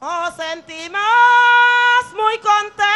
Os sentimos muy contentos.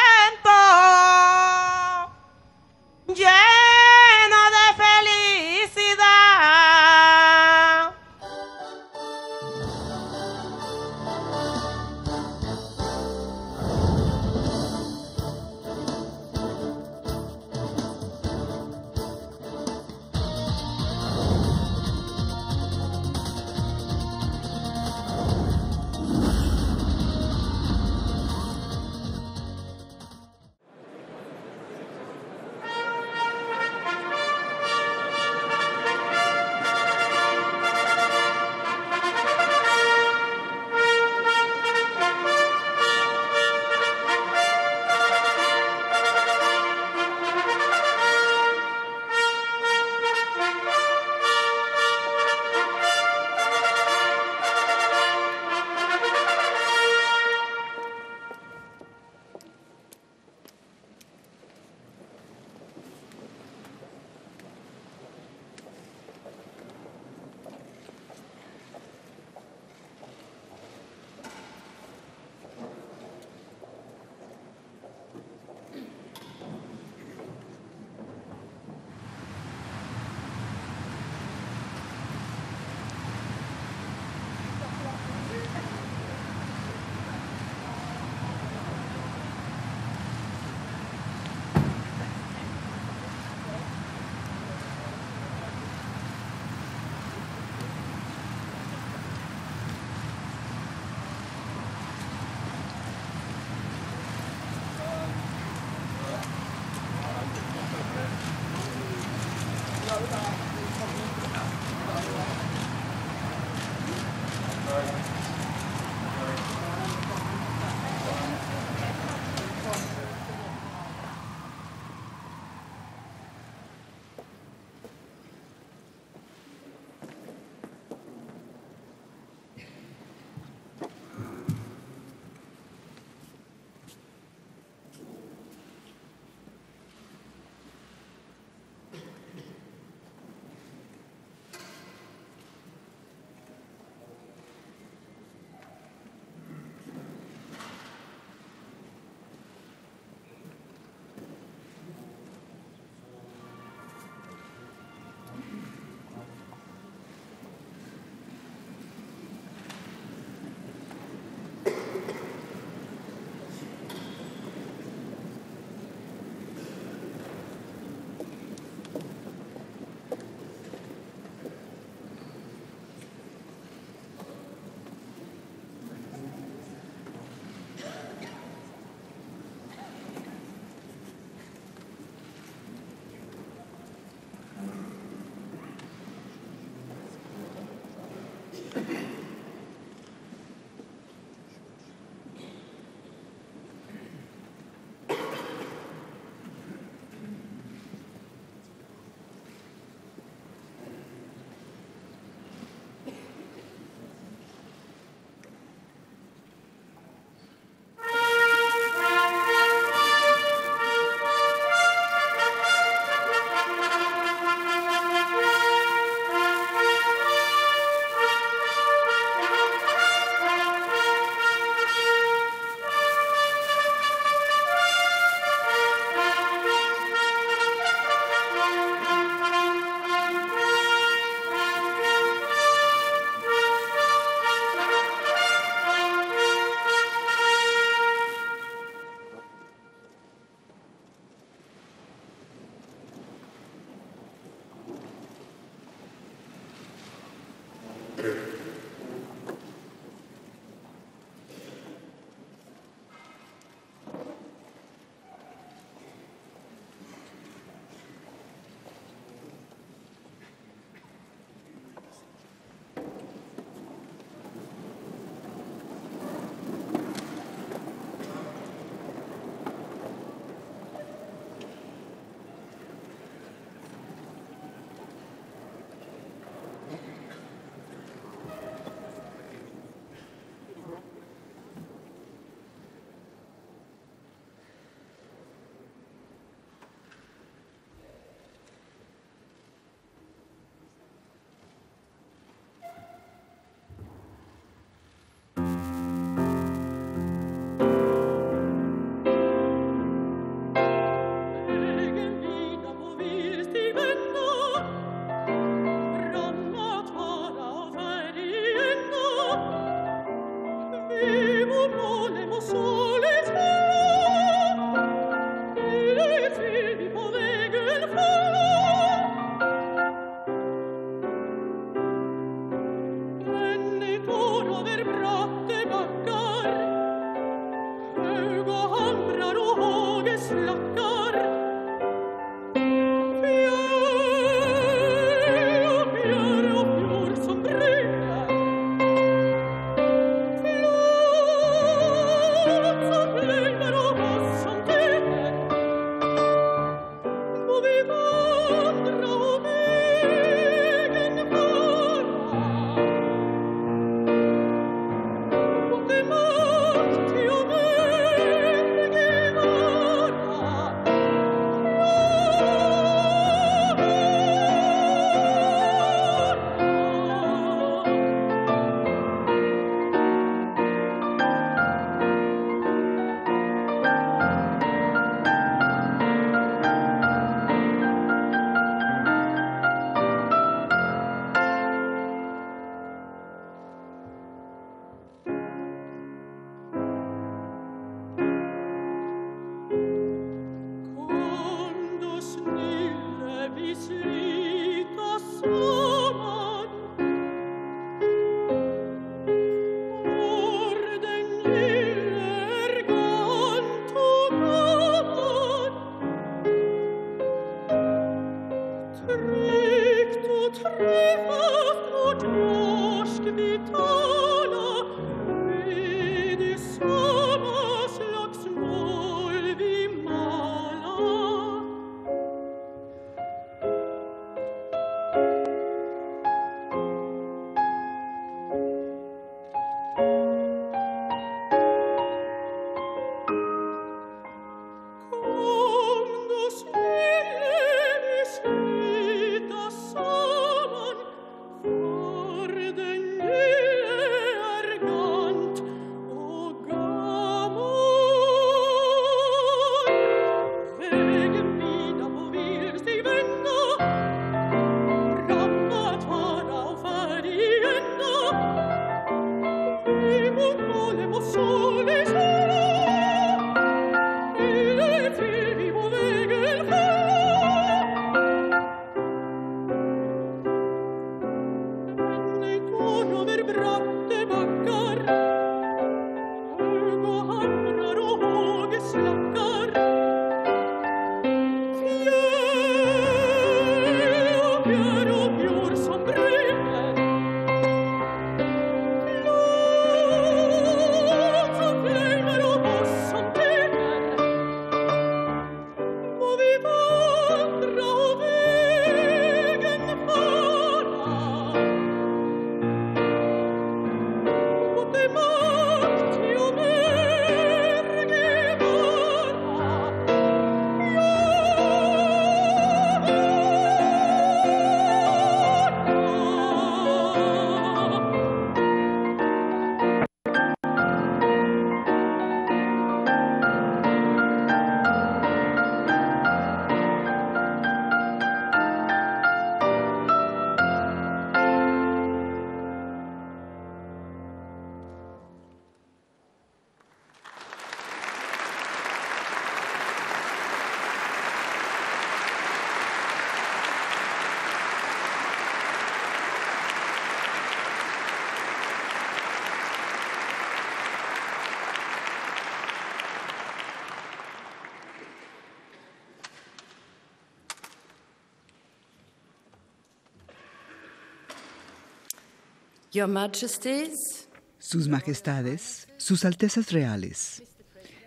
Sus Majestades, Sus Altezas Reales,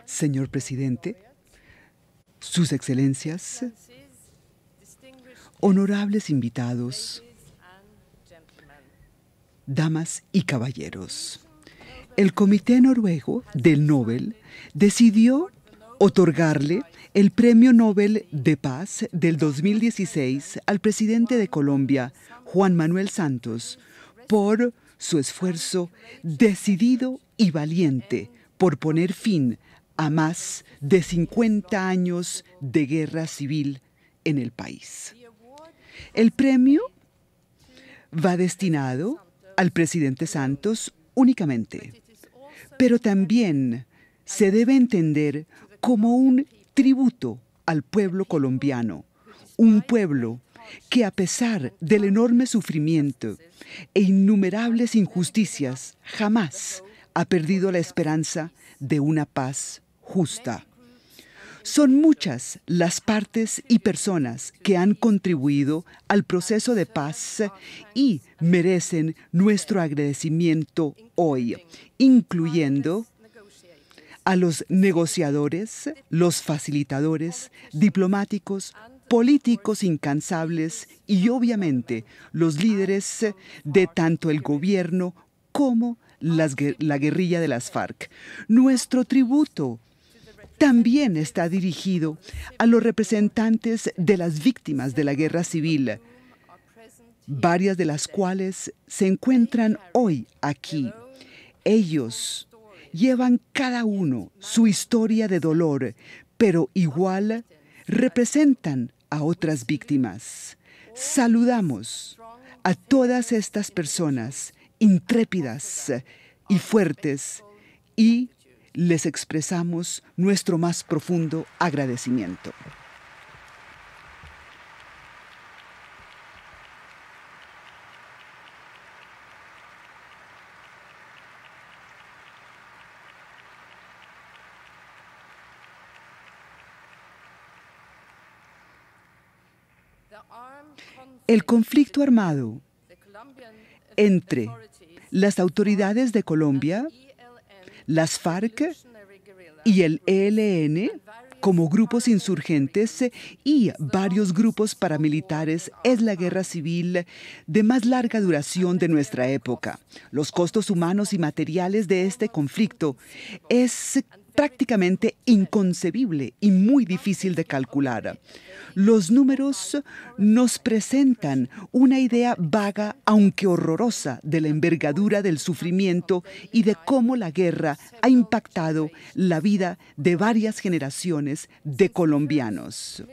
Señor Presidente, Sus Excelencias, honorables invitados, damas y caballeros. El Comité Noruego del Nobel decidió otorgarle el Premio Nobel de Paz del 2016 al presidente de Colombia, Juan Manuel Santos, por su esfuerzo decidido y valiente por poner fin a más de 50 años de guerra civil en el país. El premio va destinado al presidente Santos únicamente, pero también se debe entender como un tributo al pueblo colombiano, un pueblo que a pesar del enorme sufrimiento e innumerables injusticias, jamás ha perdido la esperanza de una paz justa. Son muchas las partes y personas que han contribuido al proceso de paz y merecen nuestro agradecimiento hoy, incluyendo a los negociadores, los facilitadores, diplomáticos, políticos incansables y obviamente los líderes de tanto el gobierno como la guerrilla de las FARC. Nuestro tributo también está dirigido a los representantes de las víctimas de la guerra civil, varias de las cuales se encuentran hoy aquí. Ellos llevan cada uno su historia de dolor, pero igual representan otras víctimas. Saludamos a todas estas personas intrépidas y fuertes y les expresamos nuestro más profundo agradecimiento. El conflicto armado entre las autoridades de Colombia, las FARC y el ELN como grupos insurgentes y varios grupos paramilitares es la guerra civil de más larga duración de nuestra época. Los costos humanos y materiales de este conflicto es prácticamente inconcebible y muy difícil de calcular. Los números nos presentan una idea vaga, aunque horrorosa, de la envergadura del sufrimiento y de cómo la guerra ha impactado la vida de varias generaciones de colombianos.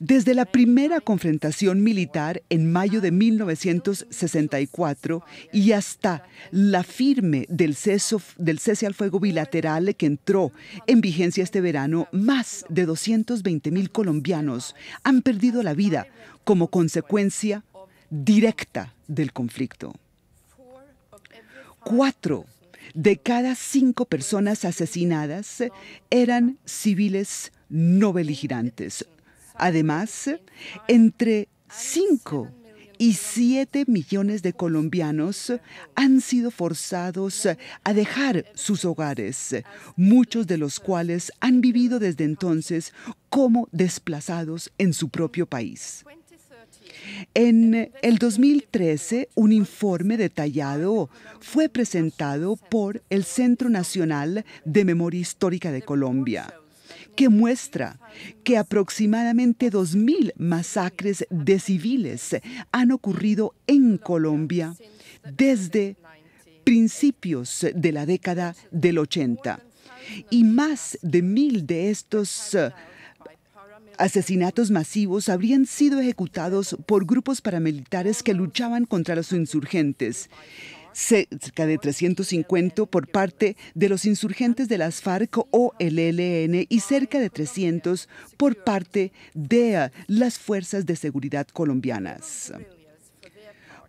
Desde la primera confrontación militar en mayo de 1964 y hasta la firme del, del cese al fuego bilateral que entró en vigencia este verano, más de 220 mil colombianos han perdido la vida como consecuencia directa del conflicto. Cuatro de cada cinco personas asesinadas eran civiles no beligerantes, Además, entre 5 y 7 millones de colombianos han sido forzados a dejar sus hogares, muchos de los cuales han vivido desde entonces como desplazados en su propio país. En el 2013, un informe detallado fue presentado por el Centro Nacional de Memoria Histórica de Colombia que muestra que aproximadamente 2.000 masacres de civiles han ocurrido en Colombia desde principios de la década del 80. Y más de mil de estos eh, asesinatos masivos habrían sido ejecutados por grupos paramilitares que luchaban contra los insurgentes cerca de 350 por parte de los insurgentes de las FARC o el ELN y cerca de 300 por parte de las fuerzas de seguridad colombianas.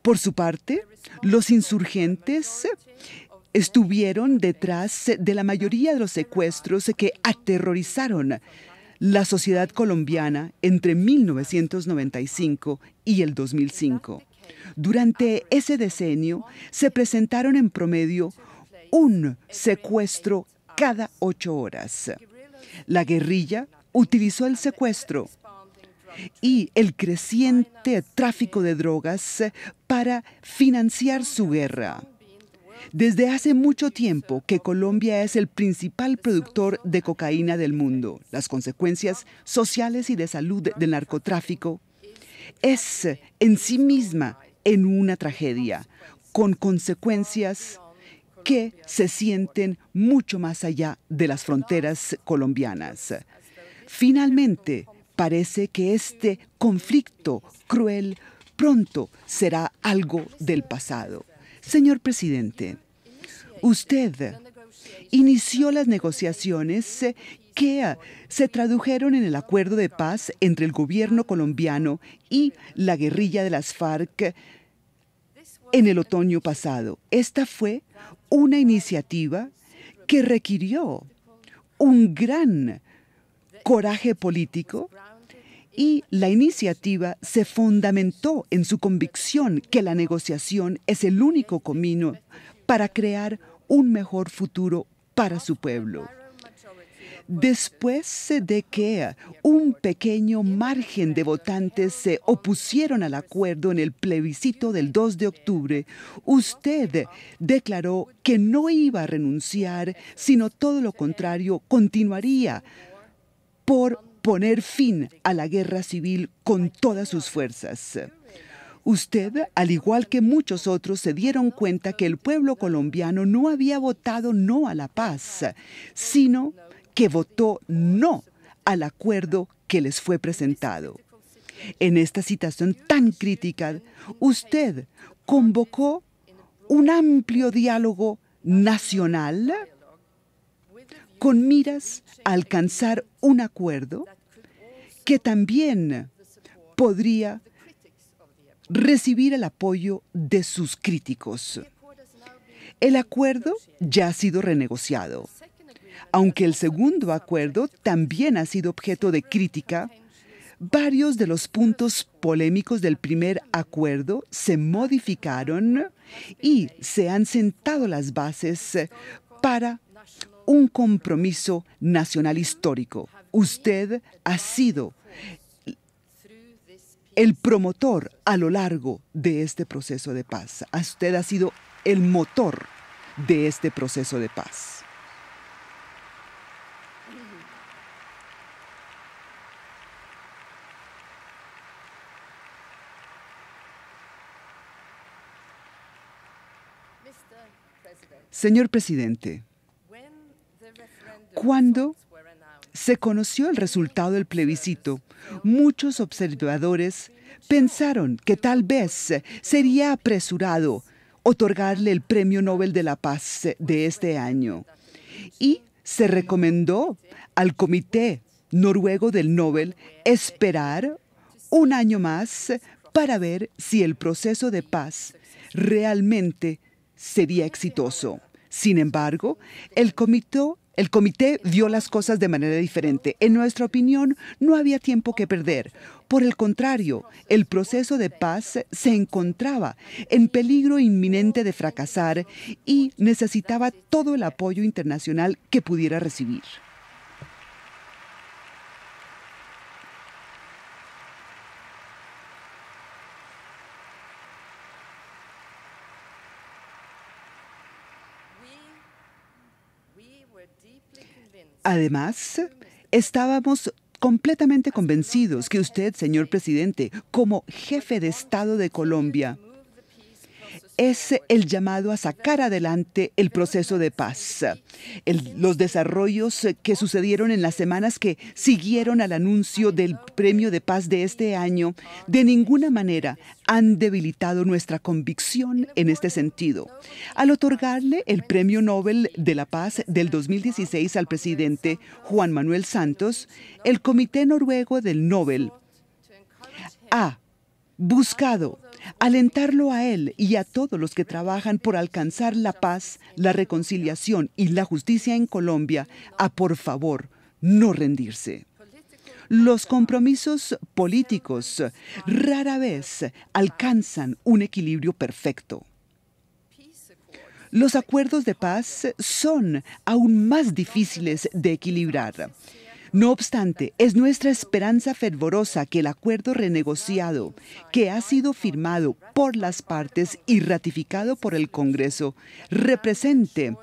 Por su parte, los insurgentes estuvieron detrás de la mayoría de los secuestros que aterrorizaron la sociedad colombiana entre 1995 y el 2005. Durante ese decenio se presentaron en promedio un secuestro cada ocho horas. La guerrilla utilizó el secuestro y el creciente tráfico de drogas para financiar su guerra. Desde hace mucho tiempo que Colombia es el principal productor de cocaína del mundo. Las consecuencias sociales y de salud del narcotráfico es en sí misma en una tragedia, con consecuencias que se sienten mucho más allá de las fronteras colombianas. Finalmente, parece que este conflicto cruel pronto será algo del pasado. Señor presidente, usted inició las negociaciones que se tradujeron en el acuerdo de paz entre el gobierno colombiano y la guerrilla de las FARC en el otoño pasado. Esta fue una iniciativa que requirió un gran coraje político y la iniciativa se fundamentó en su convicción que la negociación es el único camino para crear un mejor futuro para su pueblo. Después de que un pequeño margen de votantes se opusieron al acuerdo en el plebiscito del 2 de octubre, usted declaró que no iba a renunciar, sino todo lo contrario, continuaría por poner fin a la guerra civil con todas sus fuerzas. Usted, al igual que muchos otros, se dieron cuenta que el pueblo colombiano no había votado no a la paz, sino que votó no al acuerdo que les fue presentado. En esta situación tan crítica, usted convocó un amplio diálogo nacional con miras a alcanzar un acuerdo que también podría recibir el apoyo de sus críticos. El acuerdo ya ha sido renegociado, aunque el segundo acuerdo también ha sido objeto de crítica. Varios de los puntos polémicos del primer acuerdo se modificaron y se han sentado las bases para un compromiso nacional histórico. Usted ha sido el promotor a lo largo de este proceso de paz. Usted ha sido el motor de este proceso de paz. Señor presidente, cuando se conoció el resultado del plebiscito, muchos observadores pensaron que tal vez sería apresurado otorgarle el Premio Nobel de la Paz de este año. Y se recomendó al Comité Noruego del Nobel esperar un año más para ver si el proceso de paz realmente sería exitoso. Sin embargo, el comité el comité vio las cosas de manera diferente. En nuestra opinión, no había tiempo que perder. Por el contrario, el proceso de paz se encontraba en peligro inminente de fracasar y necesitaba todo el apoyo internacional que pudiera recibir. Además, estábamos completamente convencidos que usted, señor presidente, como jefe de Estado de Colombia, es el llamado a sacar adelante el proceso de paz. los desarrollos que sucedieron en las semanas que siguieron al anuncio del Premio de Paz de este año de ninguna manera han debilitado nuestra convicción en este sentido. Al otorgarle el Premio Nobel de la Paz del 2016 al presidente Juan Manuel Santos, el Comité Noruego del Nobel ha buscado alentarlo a él y a todos los que trabajan por alcanzar la paz, la reconciliación y la justicia en Colombia a, por favor, no rendirse. Los compromisos políticos rara vez alcanzan un equilibrio perfecto. Los acuerdos de paz son aún más difíciles de equilibrar no obstante, es nuestra esperanza fervorosa que el acuerdo renegociado, que ha sido firmado por las partes y ratificado por el Congreso, represente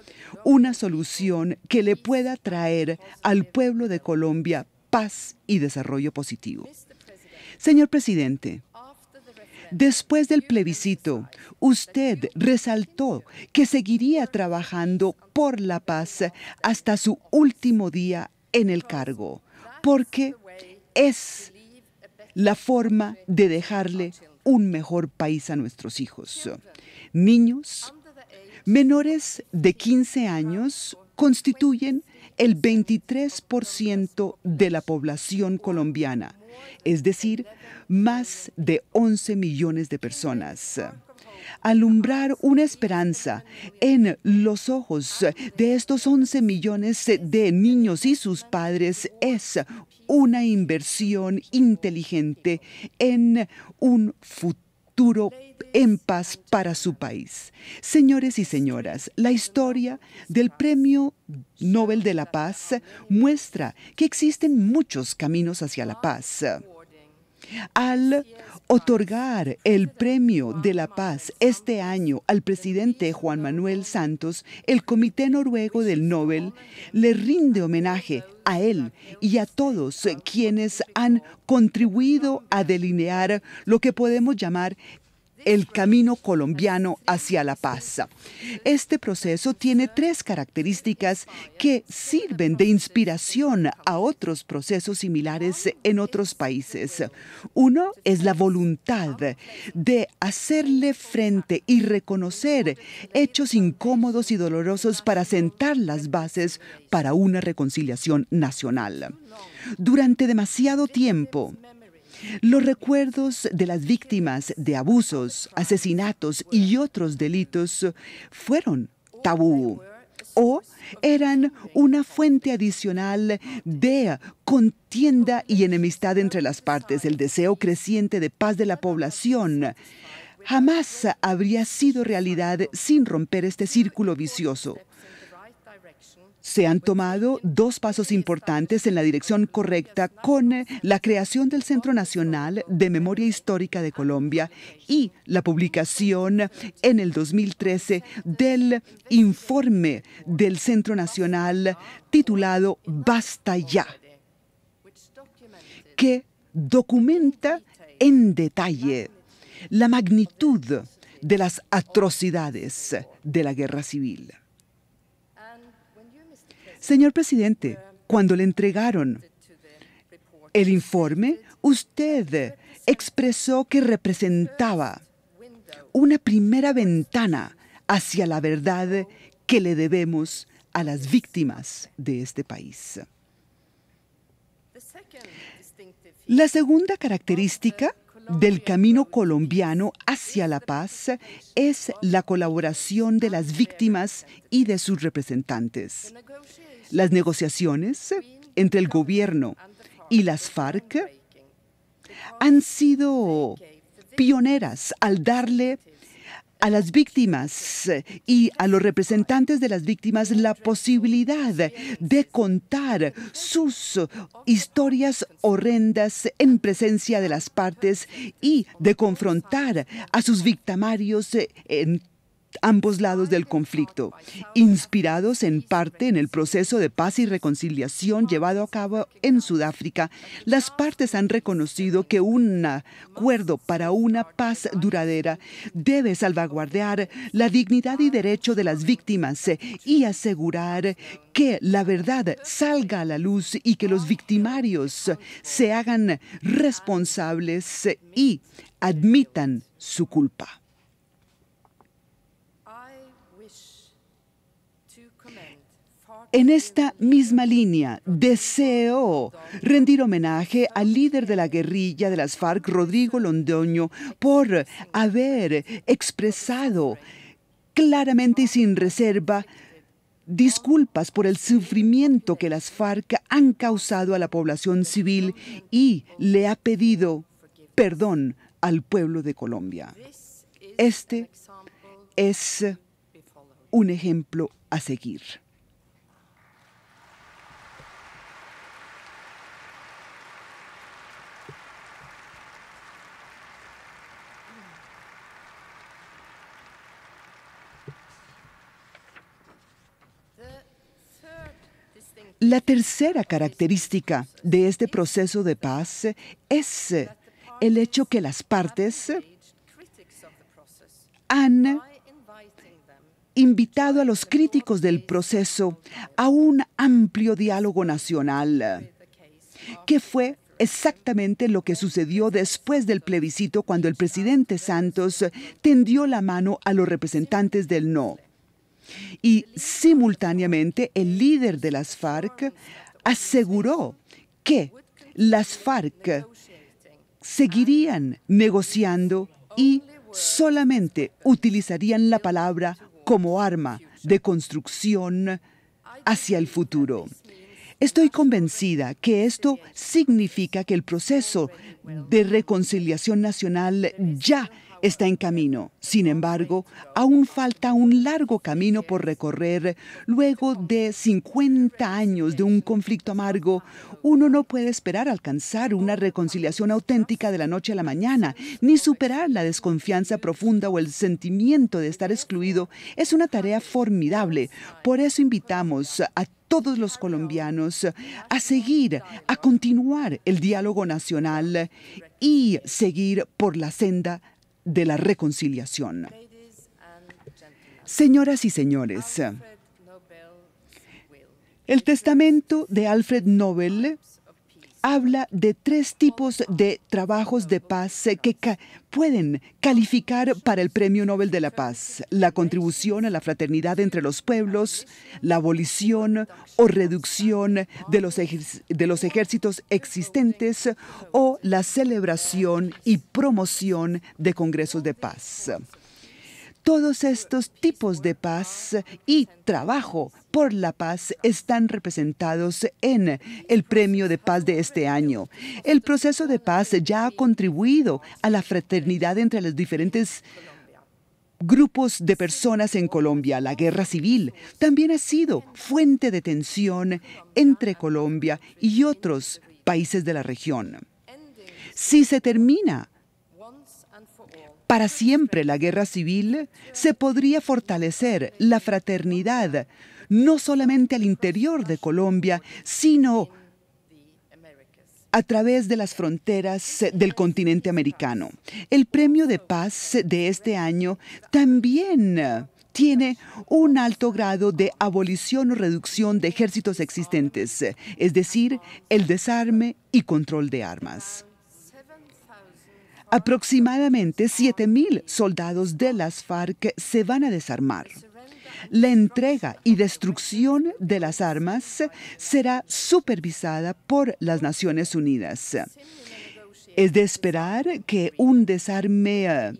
una solución que le pueda traer al pueblo de Colombia paz y desarrollo positivo. Señor presidente, Después del plebiscito, usted resaltó que seguiría trabajando por la paz hasta su último día en el cargo, porque es la forma de dejarle un mejor país a nuestros hijos. Niños menores de 15 años constituyen el 23% de la población colombiana, es decir, más de 11 millones de personas alumbrar una esperanza en los ojos de estos 11 millones de niños y sus padres es una inversión inteligente en un futuro en paz para su país. Señores y señoras, la historia del Premio Nobel de la Paz muestra que existen muchos caminos hacia la paz. Al Otorgar el Premio de la Paz este año al presidente Juan Manuel Santos, el Comité Noruego del Nobel le rinde homenaje a él y a todos quienes han contribuido a delinear lo que podemos llamar el camino colombiano hacia la paz. Este proceso tiene tres características que sirven de inspiración a otros procesos similares en otros países. Uno es la voluntad de hacerle frente y reconocer hechos incómodos y dolorosos para sentar las bases para una reconciliación nacional. Durante demasiado tiempo, los recuerdos de las víctimas de abusos, asesinatos y otros delitos fueron tabú o eran una fuente adicional de contienda y enemistad entre las partes. El deseo creciente de paz de la población jamás habría sido realidad sin romper este círculo vicioso se han tomado dos pasos importantes en la dirección correcta con eh, la creación del Centro Nacional de Memoria Histórica de Colombia y la publicación en el 2013 del informe del Centro Nacional titulado Basta ya, que documenta en detalle la magnitud de las atrocidades de la guerra civil. Señor presidente, cuando le entregaron el informe, usted expresó que representaba una primera ventana hacia la verdad que le debemos a las víctimas de este país. La segunda característica del camino colombiano hacia la paz es la colaboración de las víctimas y de sus representantes. Las negociaciones entre el gobierno y las FARC han sido pioneras al darle a las víctimas y a los representantes de las víctimas la posibilidad de contar sus historias horrendas en presencia de las partes y de confrontar a sus victimarios en ambos lados del conflicto, inspirados en parte en el proceso de paz y reconciliación llevado a cabo en Sudáfrica, las partes han reconocido que un acuerdo para una paz duradera debe salvaguardar la dignidad y derecho de las víctimas y asegurar que la verdad salga a la luz y que los victimarios se hagan responsables y admitan su culpa. En esta misma línea, deseo rendir homenaje al líder de la guerrilla de las FARC, Rodrigo Londoño, por haber expresado claramente y sin reserva disculpas por el sufrimiento que las FARC han causado a la población civil y le ha pedido perdón al pueblo de Colombia. Este es un ejemplo a seguir. La tercera característica de este proceso de paz es el hecho que las partes han invitado a los críticos del proceso a un amplio diálogo nacional, que fue exactamente lo que sucedió después del plebiscito cuando el presidente Santos tendió la mano a los representantes del no. Y simultáneamente el líder de las FARC aseguró que las FARC seguirían negociando y solamente utilizarían la palabra como arma de construcción hacia el futuro. Estoy convencida que esto significa que el proceso de reconciliación nacional ya está en camino. Sin embargo, aún falta un largo camino por recorrer. Luego de 50 años de un conflicto amargo, uno no puede esperar alcanzar una reconciliación auténtica de la noche a la mañana, ni superar la desconfianza profunda o el sentimiento de estar excluido. Es una tarea formidable. Por eso invitamos a todos los colombianos a seguir, a continuar el diálogo nacional y seguir por la senda de la reconciliación. Señoras y señores, el testamento de Alfred Nobel habla de tres tipos de trabajos de paz eh, que pueden calificar para el Premio Nobel de la Paz. La contribución a la fraternidad entre los pueblos, la abolición o reducción de los ejércitos existentes o la celebración y promoción de congresos de paz. Todos estos tipos de paz y trabajo por la paz están representados en el Premio de Paz de este año. El proceso de paz ya ha contribuido a la fraternidad entre los diferentes grupos de personas en Colombia. La guerra civil también ha sido fuente de tensión entre Colombia y otros países de la región. Si se termina para siempre la guerra civil, se podría fortalecer la fraternidad, no solamente al interior de Colombia, sino a través de las fronteras eh, del continente americano. El premio de paz eh, de este año también eh, tiene un alto grado de abolición o reducción de ejércitos existentes, es decir, el desarme y control de armas. Aproximadamente 7.000 soldados de las FARC se van a desarmar. La entrega y destrucción de las armas será supervisada por las Naciones Unidas. Es de esperar que un desarme eh,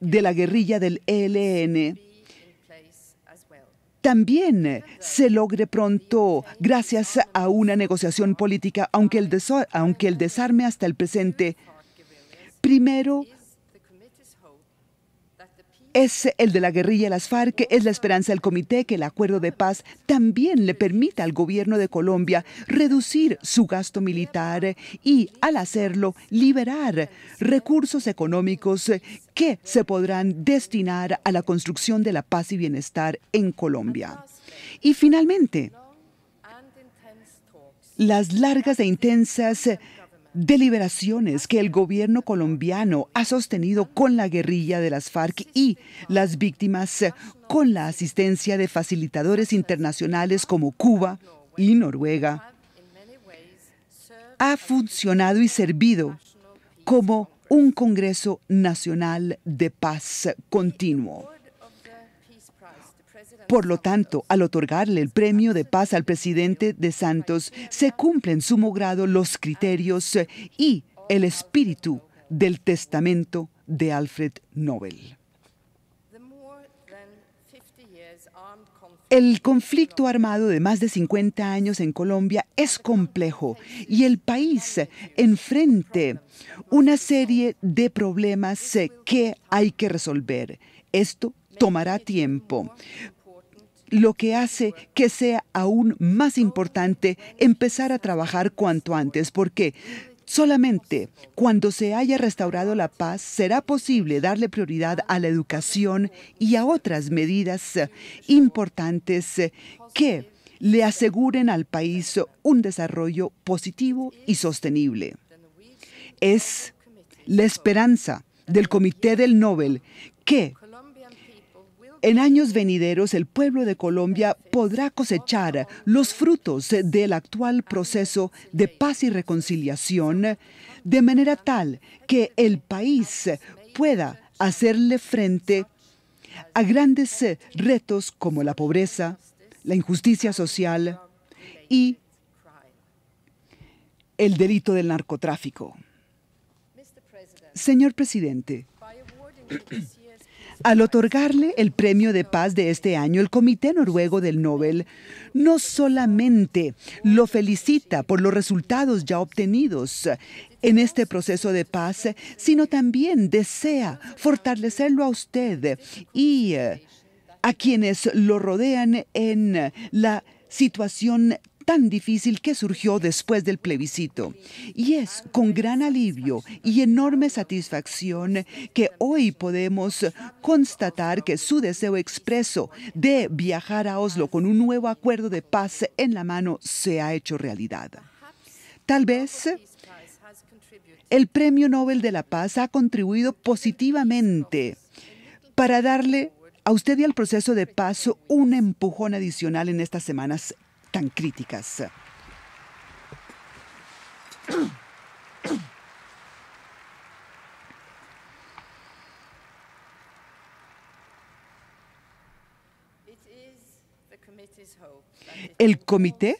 de la guerrilla del ELN también se logre pronto gracias a una negociación política, aunque el, aunque el desarme hasta el presente Primero, es el de la guerrilla las FARC, es la esperanza del comité que el acuerdo de paz también le permita al gobierno de Colombia reducir su gasto militar y, al hacerlo, liberar recursos económicos que se podrán destinar a la construcción de la paz y bienestar en Colombia. Y finalmente, las largas e intensas deliberaciones que el gobierno colombiano ha sostenido con la guerrilla de las FARC y las víctimas eh, con la asistencia de facilitadores internacionales como Cuba y Noruega, ha funcionado y servido como un Congreso Nacional de Paz Continuo. Por lo tanto, al otorgarle el premio de paz al presidente de Santos, se cumplen en sumo grado los criterios eh, y el espíritu del testamento de Alfred Nobel. El conflicto armado de más de 50 años en Colombia es complejo y el país eh, enfrente una serie de problemas eh, que hay que resolver. Esto tomará tiempo, lo que hace que sea aún más importante empezar a trabajar cuanto antes, porque solamente cuando se haya restaurado la paz será posible darle prioridad a la educación y a otras medidas importantes que le aseguren al país un desarrollo positivo y sostenible. Es la esperanza del Comité del Nobel que en años venideros, el pueblo de Colombia podrá cosechar los frutos del actual proceso de paz y reconciliación de manera tal que el país pueda hacerle frente a grandes retos como la pobreza, la injusticia social y el delito del narcotráfico. Señor presidente, al otorgarle el Premio de Paz de este año, el Comité Noruego del Nobel no solamente lo felicita por los resultados ya obtenidos en este proceso de paz, sino también desea fortalecerlo a usted y eh, a quienes lo rodean en la situación tan difícil que surgió después del plebiscito. Y es con gran alivio y enorme satisfacción que hoy podemos constatar que su deseo expreso de viajar a Oslo con un nuevo acuerdo de paz en la mano se ha hecho realidad. Tal vez el Premio Nobel de la Paz ha contribuido positivamente para darle a usted y al proceso de paz un empujón adicional en estas semanas tan críticas. El comité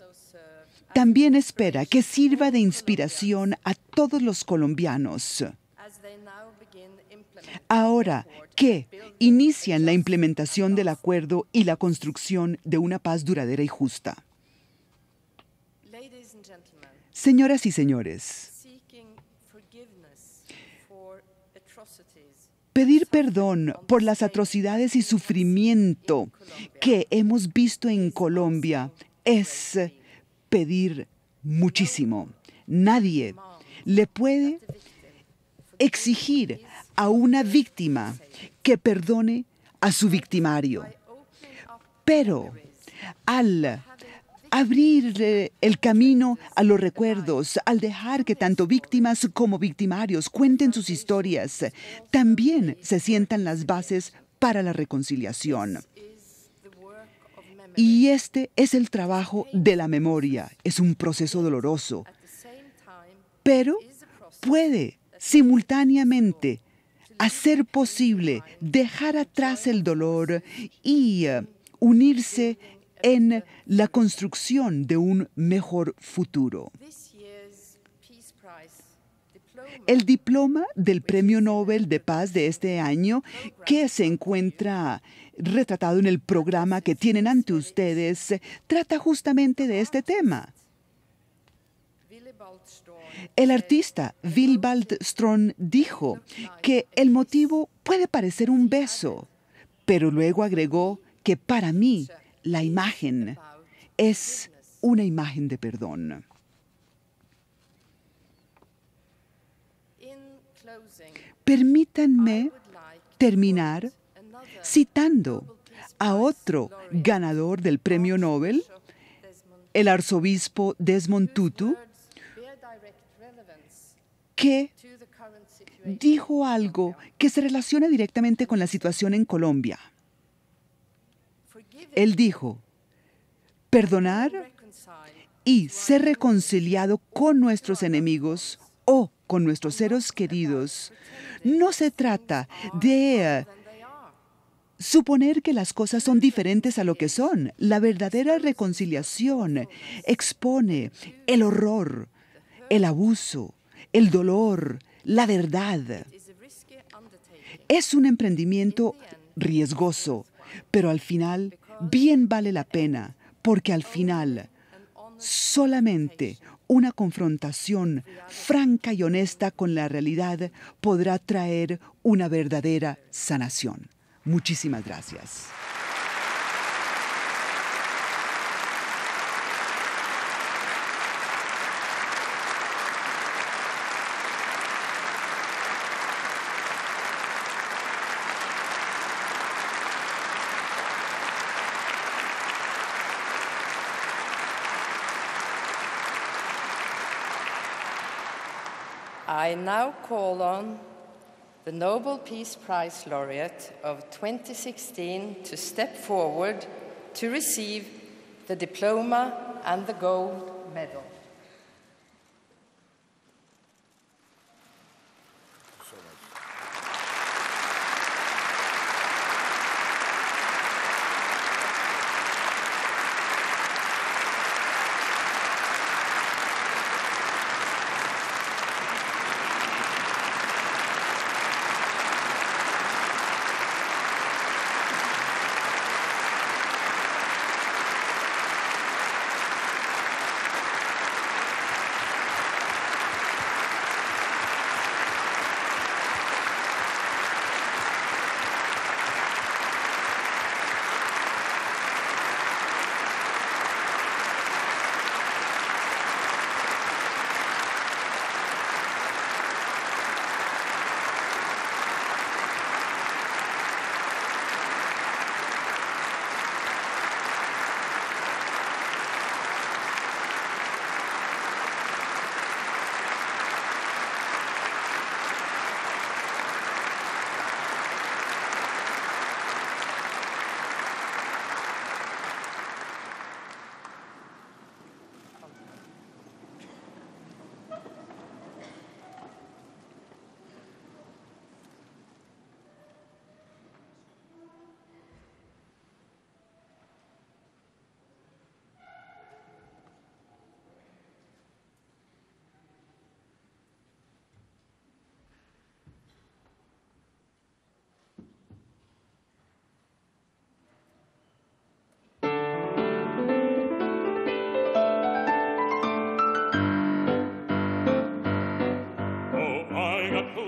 también espera que sirva de inspiración a todos los colombianos. Ahora que inician la implementación del acuerdo y la construcción de una paz duradera y justa. Señoras y señores, pedir perdón por las atrocidades y sufrimiento que hemos visto en Colombia es pedir muchísimo. Nadie le puede exigir a una víctima que perdone a su victimario. Pero al Abrir el camino a los recuerdos, al dejar que tanto víctimas como victimarios cuenten sus historias, también se sientan las bases para la reconciliación. Y este es el trabajo de la memoria. Es un proceso doloroso, pero puede simultáneamente hacer posible dejar atrás el dolor y eh, unirse en la construcción de un mejor futuro. El diploma del Premio Nobel de Paz de este año, que se encuentra retratado en el programa que tienen ante ustedes, trata justamente de este tema. El artista Wilbald Stron dijo que el motivo puede parecer un beso, pero luego agregó que para mí la imagen es una imagen de perdón. Permítanme terminar citando a otro ganador del premio Nobel, el arzobispo Desmond Tutu, que dijo algo que se relaciona directamente con la situación en Colombia. Él dijo, perdonar y ser reconciliado con nuestros enemigos o con nuestros seres queridos. No se trata de suponer que las cosas son diferentes a lo que son. La verdadera reconciliación expone el horror, el abuso, el dolor, la verdad. Es un emprendimiento riesgoso, pero al final bien vale la pena, porque al final solamente una confrontación franca y honesta con la realidad podrá traer una verdadera sanación. Muchísimas gracias. I now call on the Nobel Peace Prize laureate of 2016 to step forward to receive the diploma and the gold medal.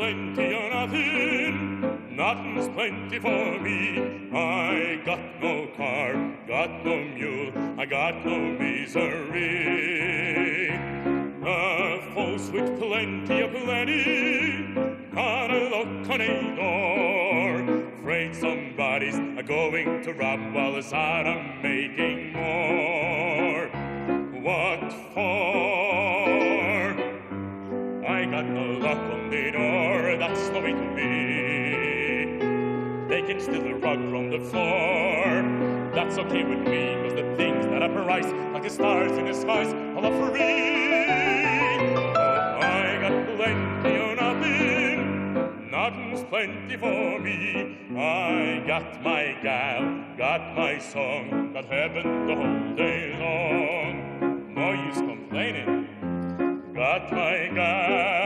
plenty or nothing. Nothing's plenty for me. I got no car, got no mule, I got no misery. A course, with plenty of plenty got a look on a door. Afraid somebody's going to rob while it's out I'm making. me. They can steal the rug from the floor. That's okay with me, cause the things that have a like the stars in the skies, all are free. Oh, I got plenty of nothing, nothing's plenty for me. I got my gal, got my song, that heaven the whole day long. No use complaining, got my gal.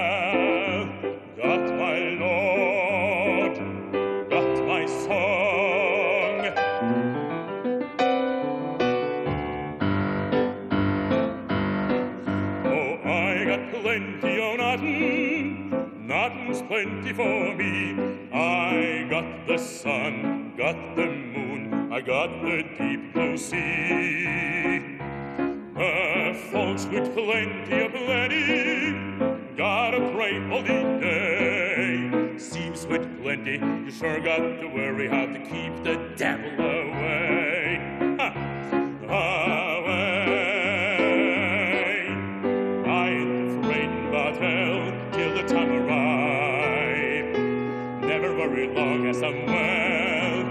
before me. I got the sun, got the moon, I got the deep blue sea. A folks with plenty of plenty, gotta pray all the day. Seems with plenty, you sure got to worry how to keep the devil away. somewhere.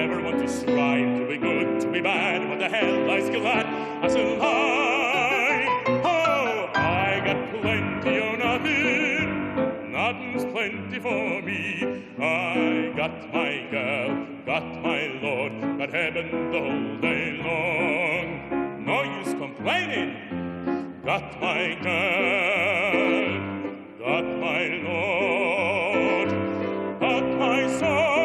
Never want to strive to be good, to be bad. What the hell lies glad as a lie? Oh, I got plenty or nothing. Nothing's plenty for me. I got my girl, got my lord, got heaven the whole day long. No use complaining. Got my girl, got my lord. I saw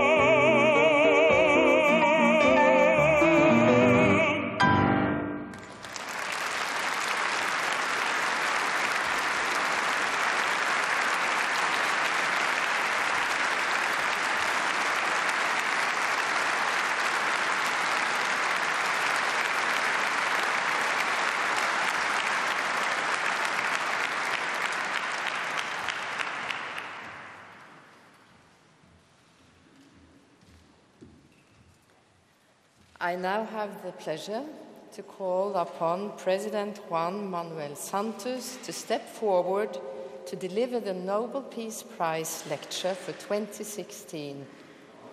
I now have the pleasure to call upon President Juan Manuel Santos to step forward to deliver the Nobel Peace Prize lecture for 2016.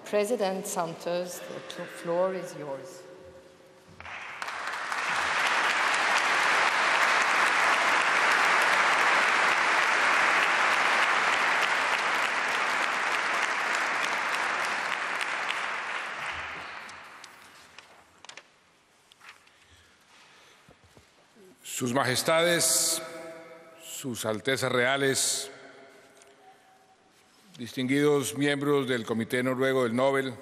President Santos, the floor is yours. Sus Majestades, Sus Altezas Reales, distinguidos miembros del Comité Noruego del Nobel,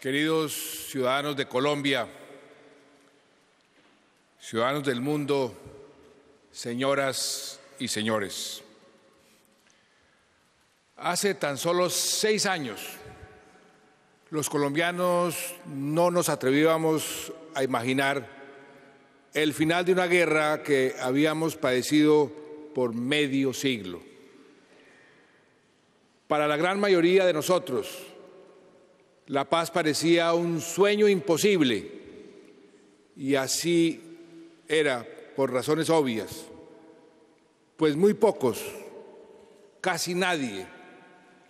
queridos ciudadanos de Colombia, ciudadanos del mundo, señoras y señores. Hace tan solo seis años, los colombianos no nos atrevíamos a imaginar el final de una guerra que habíamos padecido por medio siglo. Para la gran mayoría de nosotros, la paz parecía un sueño imposible y así era por razones obvias, pues muy pocos, casi nadie,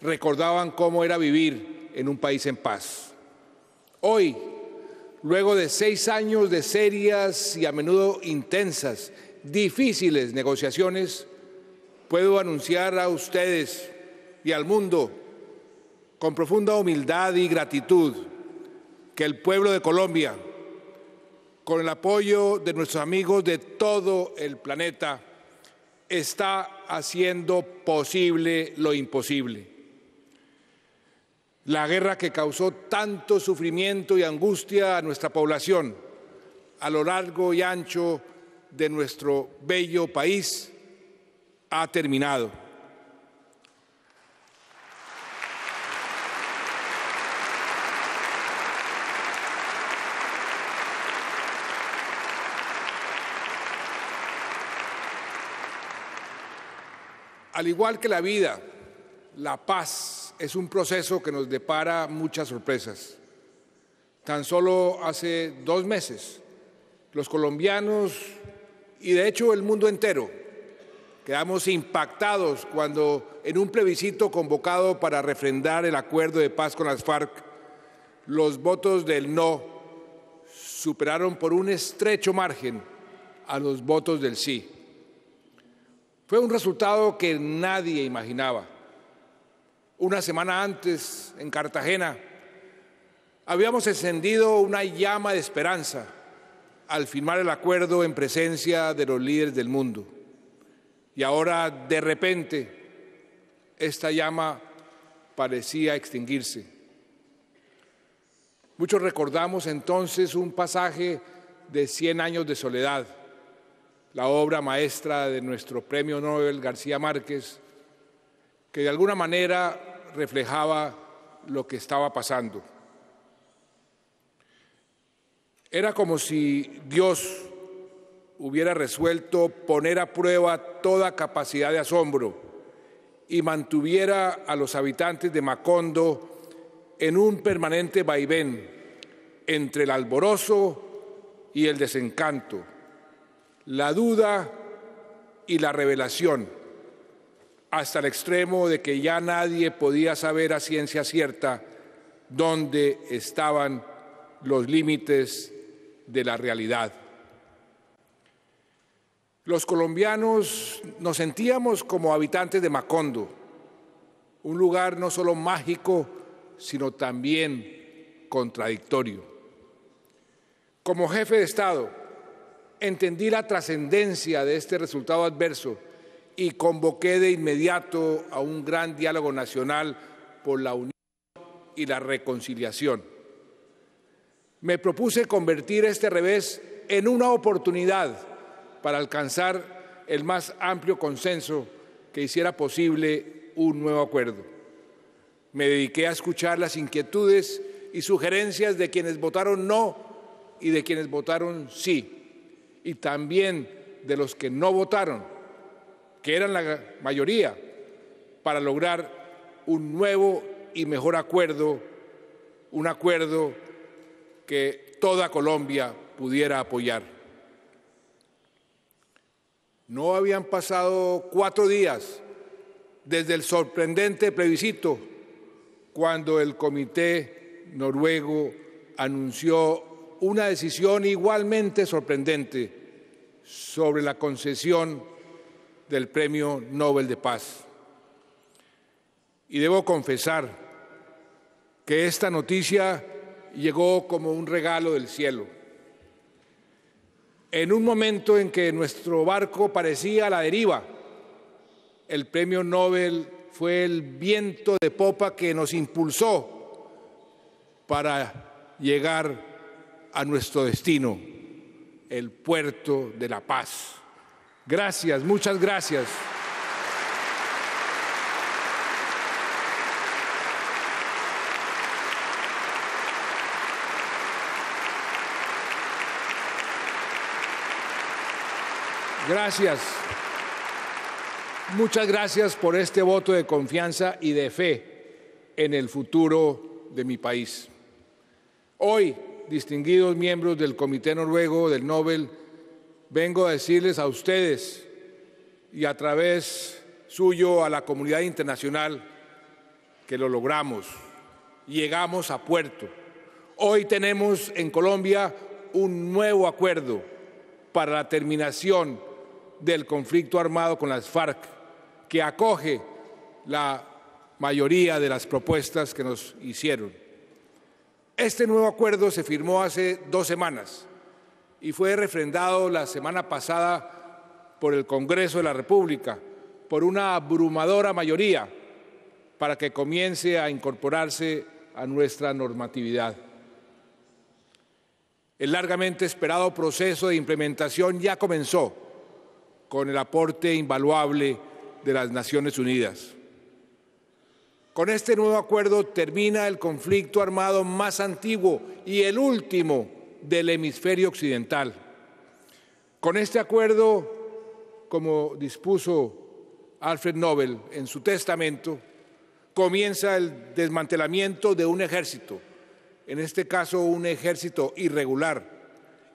recordaban cómo era vivir en un país en paz. Hoy luego de seis años de serias y a menudo intensas, difíciles negociaciones, puedo anunciar a ustedes y al mundo con profunda humildad y gratitud que el pueblo de Colombia, con el apoyo de nuestros amigos de todo el planeta, está haciendo posible lo imposible la guerra que causó tanto sufrimiento y angustia a nuestra población a lo largo y ancho de nuestro bello país ha terminado. Al igual que la vida, la paz es un proceso que nos depara muchas sorpresas. Tan solo hace dos meses, los colombianos y de hecho el mundo entero quedamos impactados cuando en un plebiscito convocado para refrendar el acuerdo de paz con las FARC, los votos del no superaron por un estrecho margen a los votos del sí. Fue un resultado que nadie imaginaba una semana antes en Cartagena, habíamos encendido una llama de esperanza al firmar el acuerdo en presencia de los líderes del mundo. Y ahora, de repente, esta llama parecía extinguirse. Muchos recordamos entonces un pasaje de Cien años de soledad, la obra maestra de nuestro premio Nobel García Márquez, que de alguna manera reflejaba lo que estaba pasando. Era como si Dios hubiera resuelto poner a prueba toda capacidad de asombro y mantuviera a los habitantes de Macondo en un permanente vaivén entre el alborozo y el desencanto, la duda y la revelación, hasta el extremo de que ya nadie podía saber a ciencia cierta dónde estaban los límites de la realidad. Los colombianos nos sentíamos como habitantes de Macondo, un lugar no solo mágico, sino también contradictorio. Como jefe de Estado, entendí la trascendencia de este resultado adverso y convoqué de inmediato a un gran diálogo nacional por la unión y la reconciliación. Me propuse convertir este revés en una oportunidad para alcanzar el más amplio consenso que hiciera posible un nuevo acuerdo. Me dediqué a escuchar las inquietudes y sugerencias de quienes votaron no y de quienes votaron sí, y también de los que no votaron que eran la mayoría, para lograr un nuevo y mejor acuerdo, un acuerdo que toda Colombia pudiera apoyar. No habían pasado cuatro días desde el sorprendente plebiscito cuando el Comité Noruego anunció una decisión igualmente sorprendente sobre la concesión del Premio Nobel de Paz. Y debo confesar que esta noticia llegó como un regalo del cielo. En un momento en que nuestro barco parecía a la deriva, el premio Nobel fue el viento de popa que nos impulsó para llegar a nuestro destino, el puerto de la paz. Gracias, muchas gracias. Gracias. Muchas gracias por este voto de confianza y de fe en el futuro de mi país. Hoy, distinguidos miembros del Comité Noruego del Nobel, vengo a decirles a ustedes y a través suyo a la comunidad internacional que lo logramos llegamos a puerto. Hoy tenemos en Colombia un nuevo acuerdo para la terminación del conflicto armado con las FARC, que acoge la mayoría de las propuestas que nos hicieron. Este nuevo acuerdo se firmó hace dos semanas y fue refrendado la semana pasada por el Congreso de la República por una abrumadora mayoría para que comience a incorporarse a nuestra normatividad. El largamente esperado proceso de implementación ya comenzó con el aporte invaluable de las Naciones Unidas. Con este nuevo acuerdo termina el conflicto armado más antiguo y el último del hemisferio occidental. Con este acuerdo, como dispuso Alfred Nobel en su testamento, comienza el desmantelamiento de un ejército, en este caso un ejército irregular,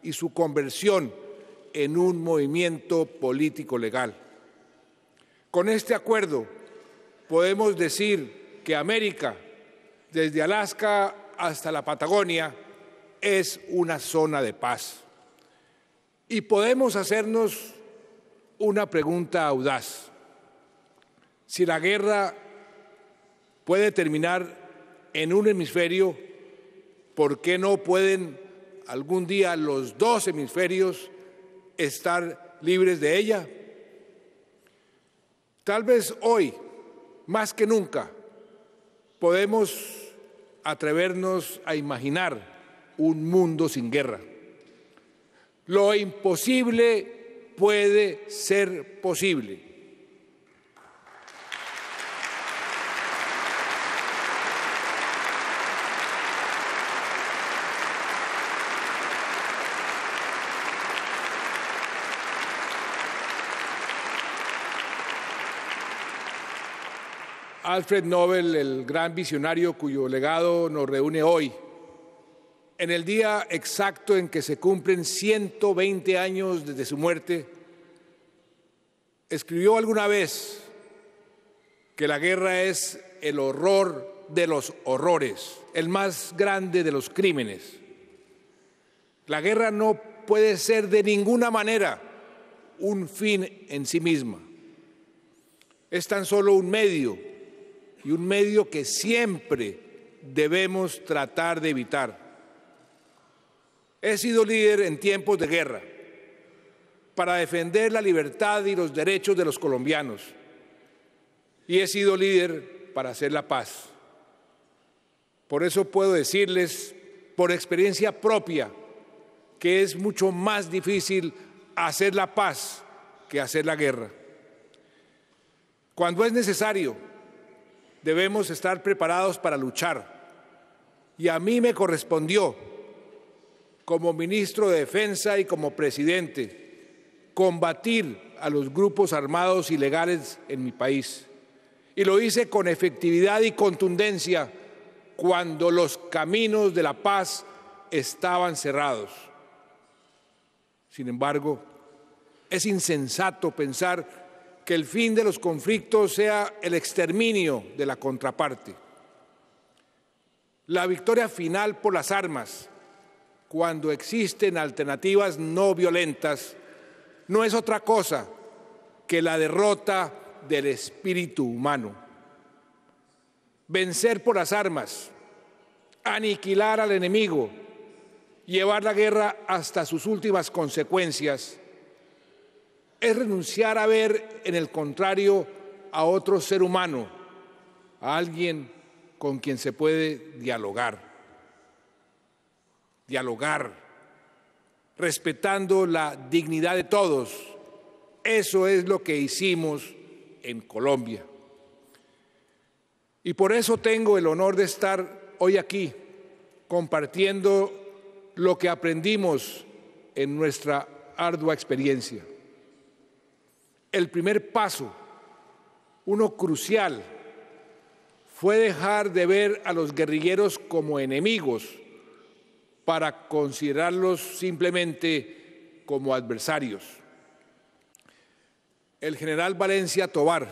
y su conversión en un movimiento político legal. Con este acuerdo podemos decir que América, desde Alaska hasta la Patagonia, es una zona de paz. Y podemos hacernos una pregunta audaz. Si la guerra puede terminar en un hemisferio, ¿por qué no pueden algún día los dos hemisferios estar libres de ella? Tal vez hoy, más que nunca, podemos atrevernos a imaginar un mundo sin guerra. Lo imposible puede ser posible. Alfred Nobel, el gran visionario cuyo legado nos reúne hoy en el día exacto en que se cumplen 120 años desde su muerte, escribió alguna vez que la guerra es el horror de los horrores, el más grande de los crímenes. La guerra no puede ser de ninguna manera un fin en sí misma. Es tan solo un medio y un medio que siempre debemos tratar de evitar. He sido líder en tiempos de guerra para defender la libertad y los derechos de los colombianos. Y he sido líder para hacer la paz. Por eso puedo decirles, por experiencia propia, que es mucho más difícil hacer la paz que hacer la guerra. Cuando es necesario, debemos estar preparados para luchar. Y a mí me correspondió como ministro de Defensa y como presidente, combatir a los grupos armados ilegales en mi país. Y lo hice con efectividad y contundencia cuando los caminos de la paz estaban cerrados. Sin embargo, es insensato pensar que el fin de los conflictos sea el exterminio de la contraparte. La victoria final por las armas cuando existen alternativas no violentas no es otra cosa que la derrota del espíritu humano. Vencer por las armas, aniquilar al enemigo, llevar la guerra hasta sus últimas consecuencias, es renunciar a ver en el contrario a otro ser humano, a alguien con quien se puede dialogar dialogar, respetando la dignidad de todos. Eso es lo que hicimos en Colombia. Y por eso tengo el honor de estar hoy aquí compartiendo lo que aprendimos en nuestra ardua experiencia. El primer paso, uno crucial, fue dejar de ver a los guerrilleros como enemigos para considerarlos simplemente como adversarios. El general Valencia Tobar,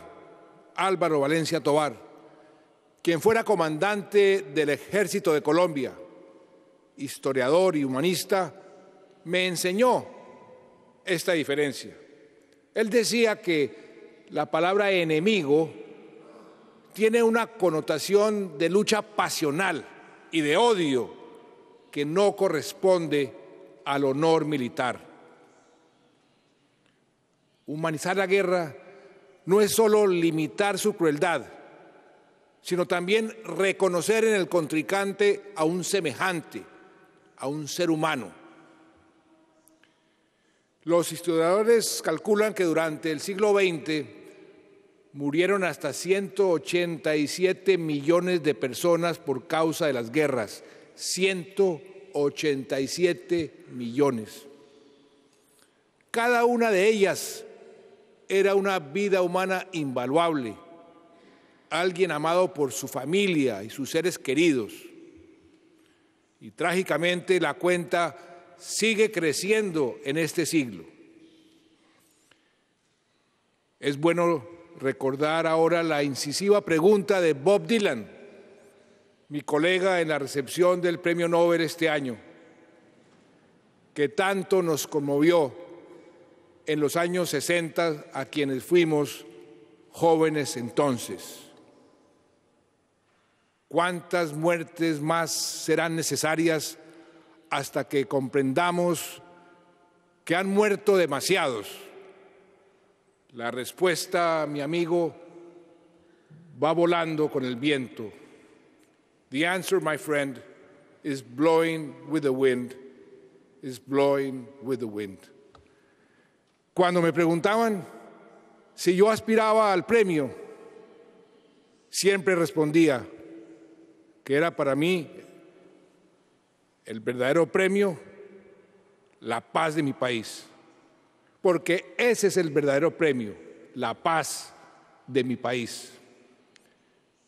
Álvaro Valencia Tobar, quien fuera comandante del ejército de Colombia, historiador y humanista, me enseñó esta diferencia. Él decía que la palabra enemigo tiene una connotación de lucha pasional y de odio que no corresponde al honor militar. Humanizar la guerra no es solo limitar su crueldad, sino también reconocer en el contrincante a un semejante, a un ser humano. Los historiadores calculan que durante el siglo XX murieron hasta 187 millones de personas por causa de las guerras, 187 millones. Cada una de ellas era una vida humana invaluable, alguien amado por su familia y sus seres queridos. Y trágicamente la cuenta sigue creciendo en este siglo. Es bueno recordar ahora la incisiva pregunta de Bob Dylan mi colega en la recepción del Premio Nobel este año, que tanto nos conmovió en los años 60 a quienes fuimos jóvenes entonces. ¿Cuántas muertes más serán necesarias hasta que comprendamos que han muerto demasiados? La respuesta, mi amigo, va volando con el viento. The answer, my friend, is blowing with the wind, is blowing with the wind. Cuando me preguntaban si yo aspiraba al premio, siempre respondía que era para mí el verdadero premio, la paz de mi país, porque ese es el verdadero premio, la paz de mi país.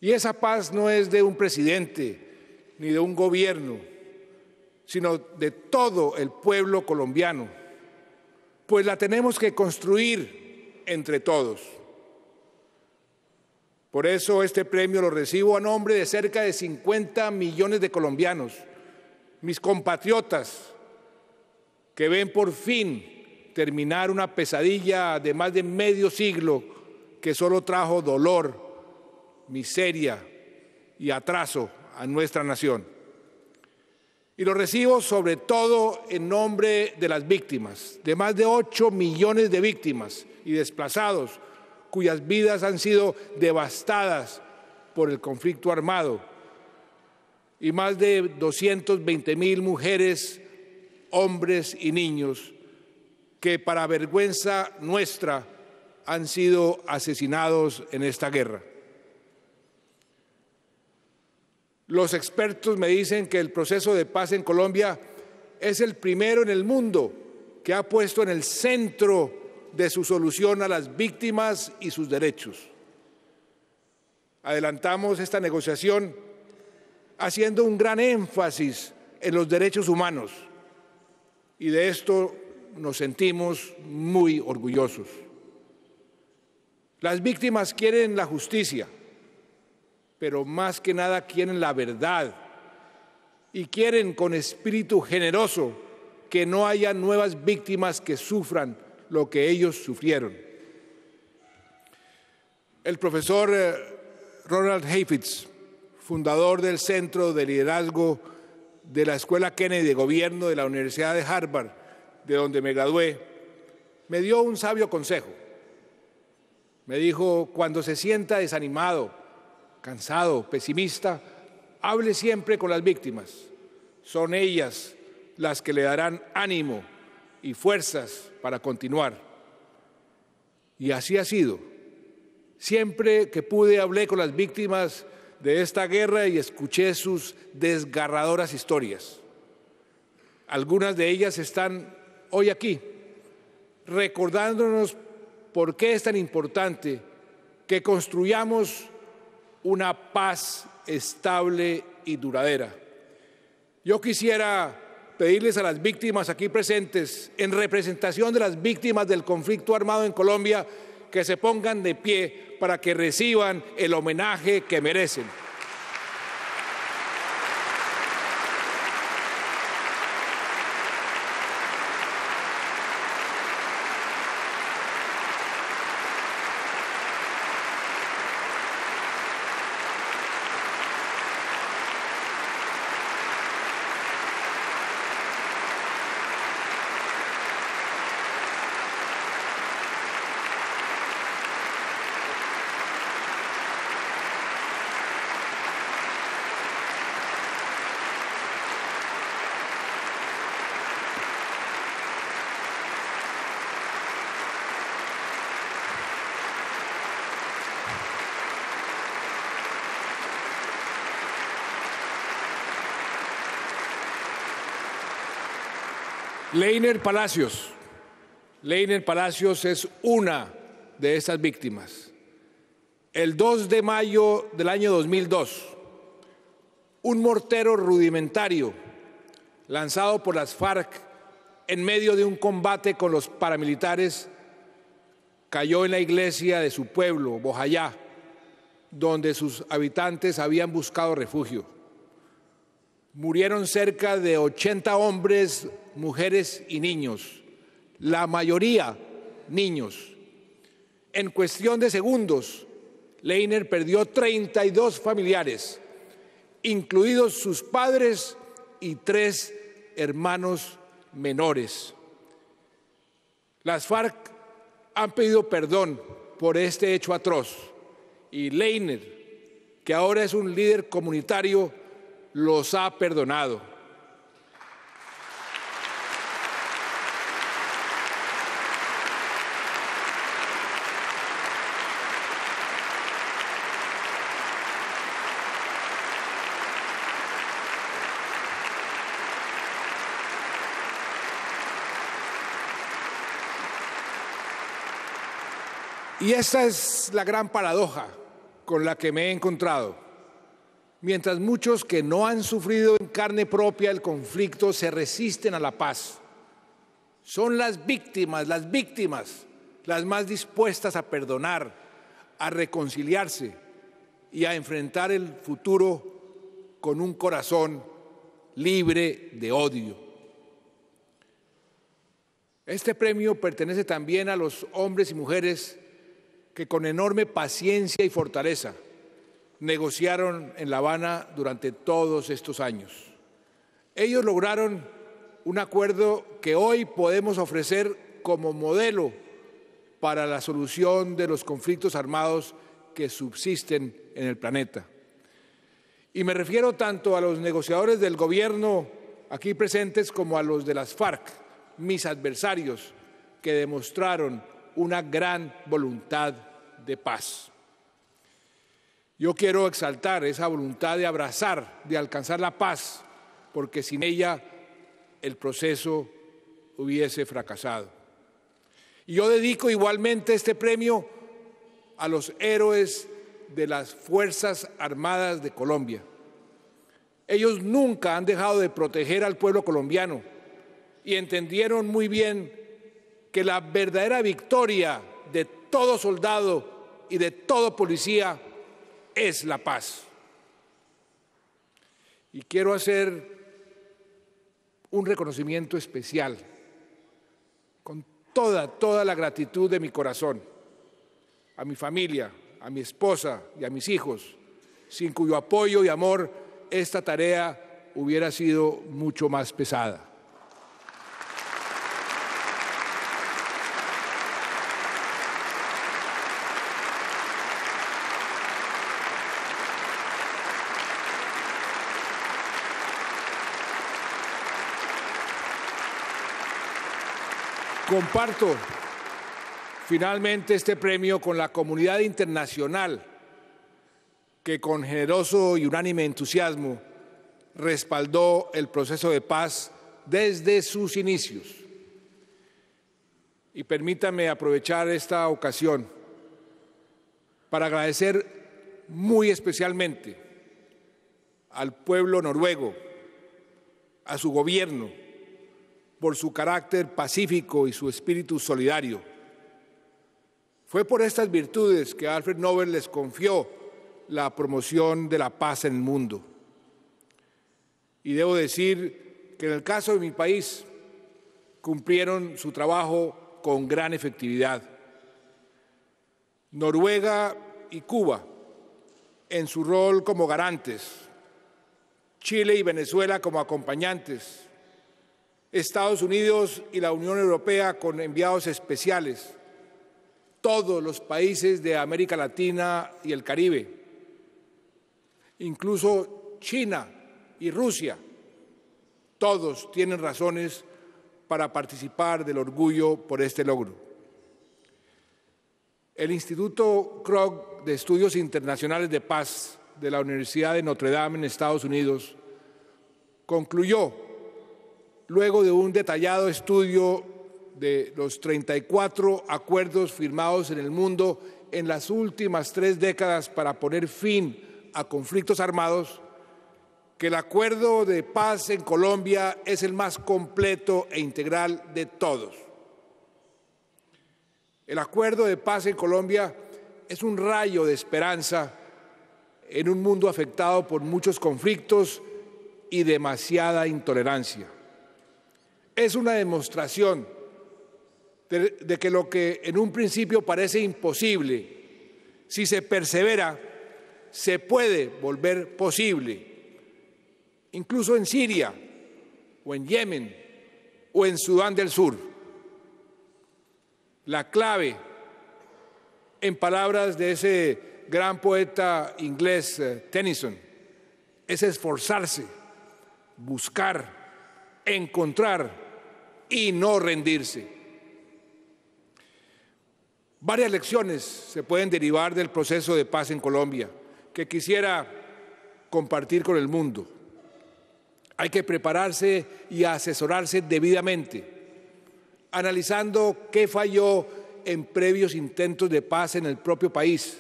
Y esa paz no es de un presidente ni de un gobierno, sino de todo el pueblo colombiano, pues la tenemos que construir entre todos. Por eso este premio lo recibo a nombre de cerca de 50 millones de colombianos, mis compatriotas, que ven por fin terminar una pesadilla de más de medio siglo que solo trajo dolor miseria y atraso a nuestra nación. Y lo recibo sobre todo en nombre de las víctimas, de más de 8 millones de víctimas y desplazados cuyas vidas han sido devastadas por el conflicto armado y más de 220 mil mujeres, hombres y niños que para vergüenza nuestra han sido asesinados en esta guerra. Los expertos me dicen que el proceso de paz en Colombia es el primero en el mundo que ha puesto en el centro de su solución a las víctimas y sus derechos. Adelantamos esta negociación haciendo un gran énfasis en los derechos humanos y de esto nos sentimos muy orgullosos. Las víctimas quieren la justicia pero más que nada quieren la verdad y quieren con espíritu generoso que no haya nuevas víctimas que sufran lo que ellos sufrieron. El profesor eh, Ronald Heifetz, fundador del Centro de Liderazgo de la Escuela Kennedy de Gobierno de la Universidad de Harvard, de donde me gradué, me dio un sabio consejo. Me dijo, cuando se sienta desanimado, cansado, pesimista, hable siempre con las víctimas. Son ellas las que le darán ánimo y fuerzas para continuar. Y así ha sido. Siempre que pude hablé con las víctimas de esta guerra y escuché sus desgarradoras historias. Algunas de ellas están hoy aquí, recordándonos por qué es tan importante que construyamos una paz estable y duradera. Yo quisiera pedirles a las víctimas aquí presentes, en representación de las víctimas del conflicto armado en Colombia, que se pongan de pie para que reciban el homenaje que merecen. Leiner Palacios. Leiner Palacios es una de esas víctimas. El 2 de mayo del año 2002, un mortero rudimentario lanzado por las FARC en medio de un combate con los paramilitares cayó en la iglesia de su pueblo, Bojayá, donde sus habitantes habían buscado refugio murieron cerca de 80 hombres, mujeres y niños, la mayoría niños. En cuestión de segundos, Leiner perdió 32 familiares, incluidos sus padres y tres hermanos menores. Las FARC han pedido perdón por este hecho atroz y Leiner, que ahora es un líder comunitario, los ha perdonado. Y esa es la gran paradoja con la que me he encontrado mientras muchos que no han sufrido en carne propia el conflicto se resisten a la paz. Son las víctimas, las víctimas, las más dispuestas a perdonar, a reconciliarse y a enfrentar el futuro con un corazón libre de odio. Este premio pertenece también a los hombres y mujeres que con enorme paciencia y fortaleza negociaron en La Habana durante todos estos años. Ellos lograron un acuerdo que hoy podemos ofrecer como modelo para la solución de los conflictos armados que subsisten en el planeta. Y me refiero tanto a los negociadores del gobierno aquí presentes como a los de las FARC, mis adversarios, que demostraron una gran voluntad de paz. Yo quiero exaltar esa voluntad de abrazar, de alcanzar la paz, porque sin ella el proceso hubiese fracasado. Y yo dedico igualmente este premio a los héroes de las Fuerzas Armadas de Colombia. Ellos nunca han dejado de proteger al pueblo colombiano y entendieron muy bien que la verdadera victoria de todo soldado y de todo policía es la paz. Y quiero hacer un reconocimiento especial, con toda, toda la gratitud de mi corazón, a mi familia, a mi esposa y a mis hijos, sin cuyo apoyo y amor esta tarea hubiera sido mucho más pesada. Comparto finalmente este premio con la comunidad internacional que con generoso y unánime entusiasmo respaldó el proceso de paz desde sus inicios. Y permítame aprovechar esta ocasión para agradecer muy especialmente al pueblo noruego, a su gobierno, por su carácter pacífico y su espíritu solidario. Fue por estas virtudes que Alfred Nobel les confió la promoción de la paz en el mundo. Y debo decir que en el caso de mi país cumplieron su trabajo con gran efectividad. Noruega y Cuba en su rol como garantes, Chile y Venezuela como acompañantes, Estados Unidos y la Unión Europea con enviados especiales, todos los países de América Latina y el Caribe, incluso China y Rusia, todos tienen razones para participar del orgullo por este logro. El Instituto Krog de Estudios Internacionales de Paz de la Universidad de Notre Dame en Estados Unidos concluyó luego de un detallado estudio de los 34 acuerdos firmados en el mundo en las últimas tres décadas para poner fin a conflictos armados, que el acuerdo de paz en Colombia es el más completo e integral de todos. El acuerdo de paz en Colombia es un rayo de esperanza en un mundo afectado por muchos conflictos y demasiada intolerancia es una demostración de, que lo que en un principio parece imposible, si se persevera, se puede volver posible, incluso en Siria o en Yemen o en Sudán del Sur. La clave, en palabras de ese gran poeta inglés eh, Tennyson, es esforzarse, buscar, encontrar y no rendirse. Varias lecciones se pueden derivar del proceso de paz en Colombia que quisiera compartir con el mundo. Hay que prepararse y asesorarse debidamente, analizando qué falló en previos intentos de paz en el propio país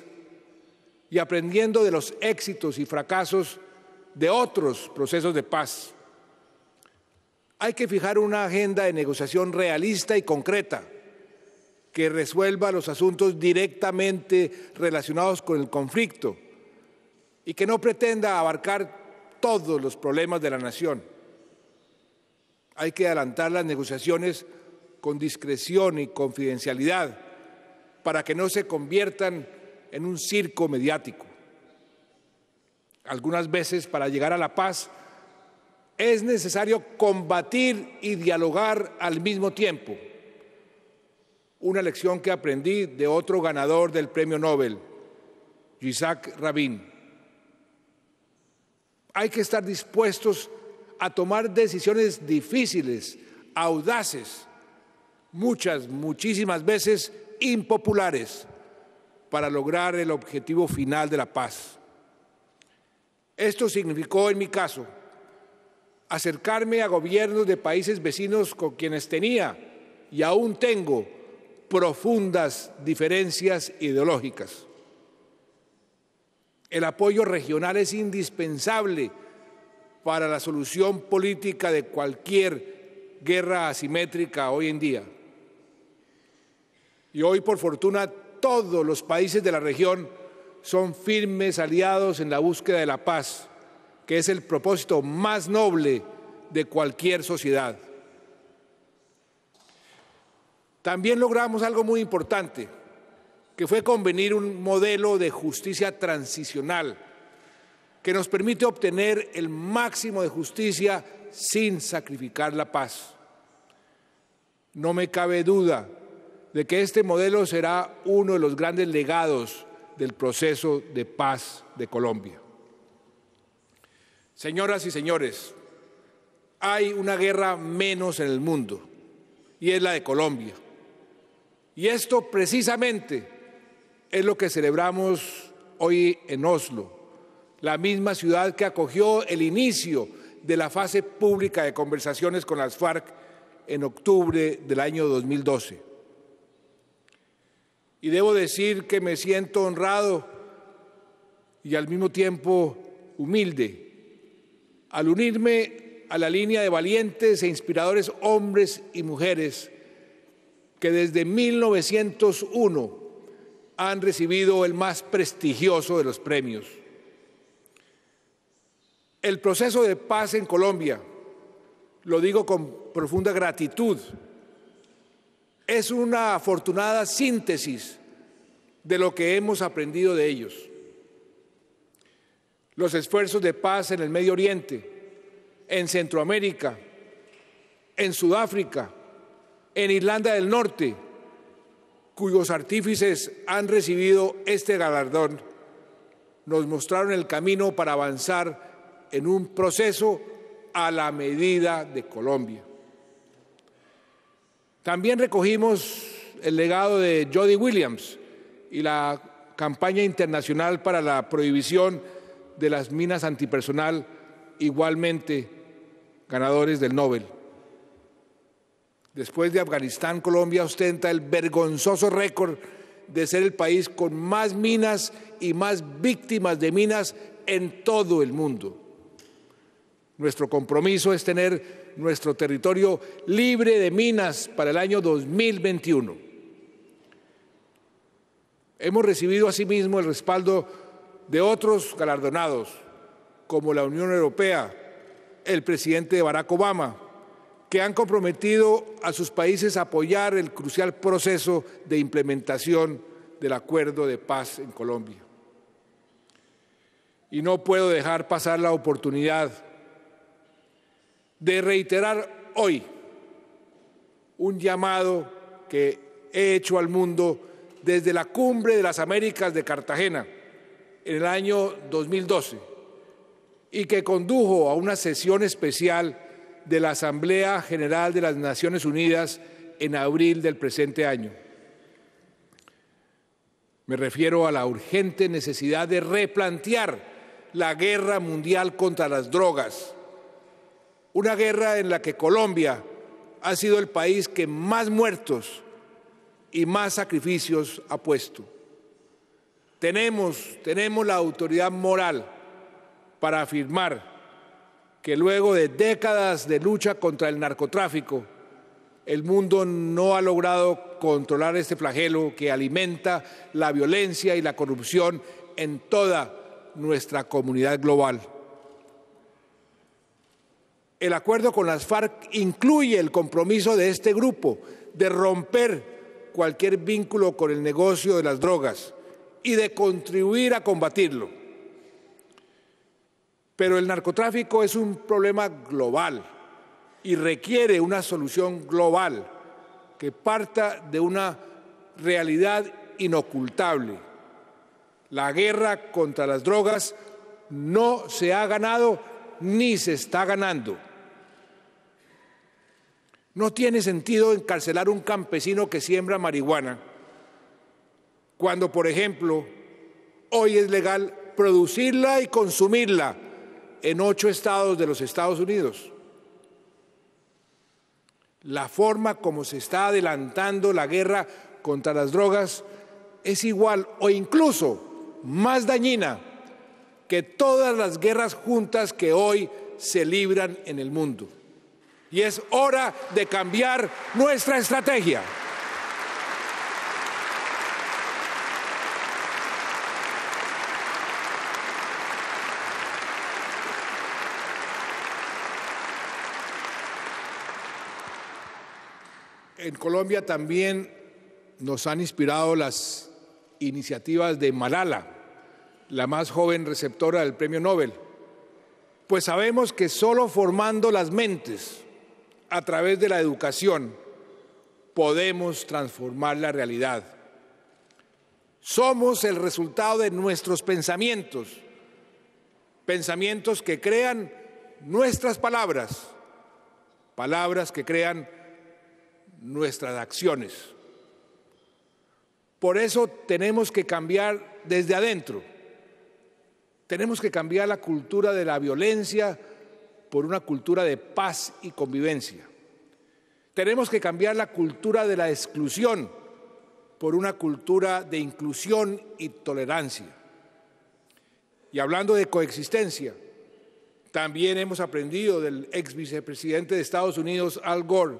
y aprendiendo de los éxitos y fracasos de otros procesos de paz. Hay que fijar una agenda de negociación realista y concreta que resuelva los asuntos directamente relacionados con el conflicto y que no pretenda abarcar todos los problemas de la nación. Hay que adelantar las negociaciones con discreción y confidencialidad para que no se conviertan en un circo mediático. Algunas veces para llegar a la paz es necesario combatir y dialogar al mismo tiempo. Una lección que aprendí de otro ganador del premio Nobel, Isaac Rabin. Hay que estar dispuestos a tomar decisiones difíciles, audaces, muchas, muchísimas veces impopulares, para lograr el objetivo final de la paz. Esto significó en mi caso acercarme a gobiernos de países vecinos con quienes tenía y aún tengo profundas diferencias ideológicas. El apoyo regional es indispensable para la solución política de cualquier guerra asimétrica hoy en día. Y hoy, por fortuna, todos los países de la región son firmes aliados en la búsqueda de la paz que es el propósito más noble de cualquier sociedad. También logramos algo muy importante, que fue convenir un modelo de justicia transicional que nos permite obtener el máximo de justicia sin sacrificar la paz. No me cabe duda de que este modelo será uno de los grandes legados del proceso de paz de Colombia. Señoras y señores, hay una guerra menos en el mundo y es la de Colombia. Y esto precisamente es lo que celebramos hoy en Oslo, la misma ciudad que acogió el inicio de la fase pública de conversaciones con las FARC en octubre del año 2012. Y debo decir que me siento honrado y al mismo tiempo humilde al unirme a la línea de valientes e inspiradores hombres y mujeres que desde 1901 han recibido el más prestigioso de los premios. El proceso de paz en Colombia, lo digo con profunda gratitud, es una afortunada síntesis de lo que hemos aprendido de ellos los esfuerzos de paz en el Medio Oriente, en Centroamérica, en Sudáfrica, en Irlanda del Norte, cuyos artífices han recibido este galardón, nos mostraron el camino para avanzar en un proceso a la medida de Colombia. También recogimos el legado de Jody Williams y la campaña internacional para la prohibición de las minas antipersonal, igualmente ganadores del Nobel. Después de Afganistán, Colombia ostenta el vergonzoso récord de ser el país con más minas y más víctimas de minas en todo el mundo. Nuestro compromiso es tener nuestro territorio libre de minas para el año 2021. Hemos recibido asimismo el respaldo de otros galardonados, como la Unión Europea, el presidente Barack Obama, que han comprometido a sus países a apoyar el crucial proceso de implementación del acuerdo de paz en Colombia. Y no puedo dejar pasar la oportunidad de reiterar hoy un llamado que he hecho al mundo desde la cumbre de las Américas de Cartagena en el año 2012 y que condujo a una sesión especial de la Asamblea General de las Naciones Unidas en abril del presente año. Me refiero a la urgente necesidad de replantear la guerra mundial contra las drogas, una guerra en la que Colombia ha sido el país que más muertos y más sacrificios ha puesto. Tenemos, tenemos la autoridad moral para afirmar que luego de décadas de lucha contra el narcotráfico, el mundo no ha logrado controlar este flagelo que alimenta la violencia y la corrupción en toda nuestra comunidad global. El acuerdo con las FARC incluye el compromiso de este grupo de romper cualquier vínculo con el negocio de las drogas y de contribuir a combatirlo. Pero el narcotráfico es un problema global y requiere una solución global que parta de una realidad inocultable. La guerra contra las drogas no se ha ganado ni se está ganando. No tiene sentido encarcelar un campesino que siembra marihuana cuando, por ejemplo, hoy es legal producirla y consumirla en ocho estados de los Estados Unidos. La forma como se está adelantando la guerra contra las drogas es igual o incluso más dañina que todas las guerras juntas que hoy se libran en el mundo. Y es hora de cambiar nuestra estrategia. En Colombia también nos han inspirado las iniciativas de Malala, la más joven receptora del Premio Nobel, pues sabemos que solo formando las mentes a través de la educación podemos transformar la realidad. Somos el resultado de nuestros pensamientos, pensamientos que crean nuestras palabras, palabras que crean nuestras acciones. Por eso tenemos que cambiar desde adentro. Tenemos que cambiar la cultura de la violencia por una cultura de paz y convivencia. Tenemos que cambiar la cultura de la exclusión por una cultura de inclusión y tolerancia. Y hablando de coexistencia, también hemos aprendido del ex vicepresidente de Estados Unidos, Al Gore,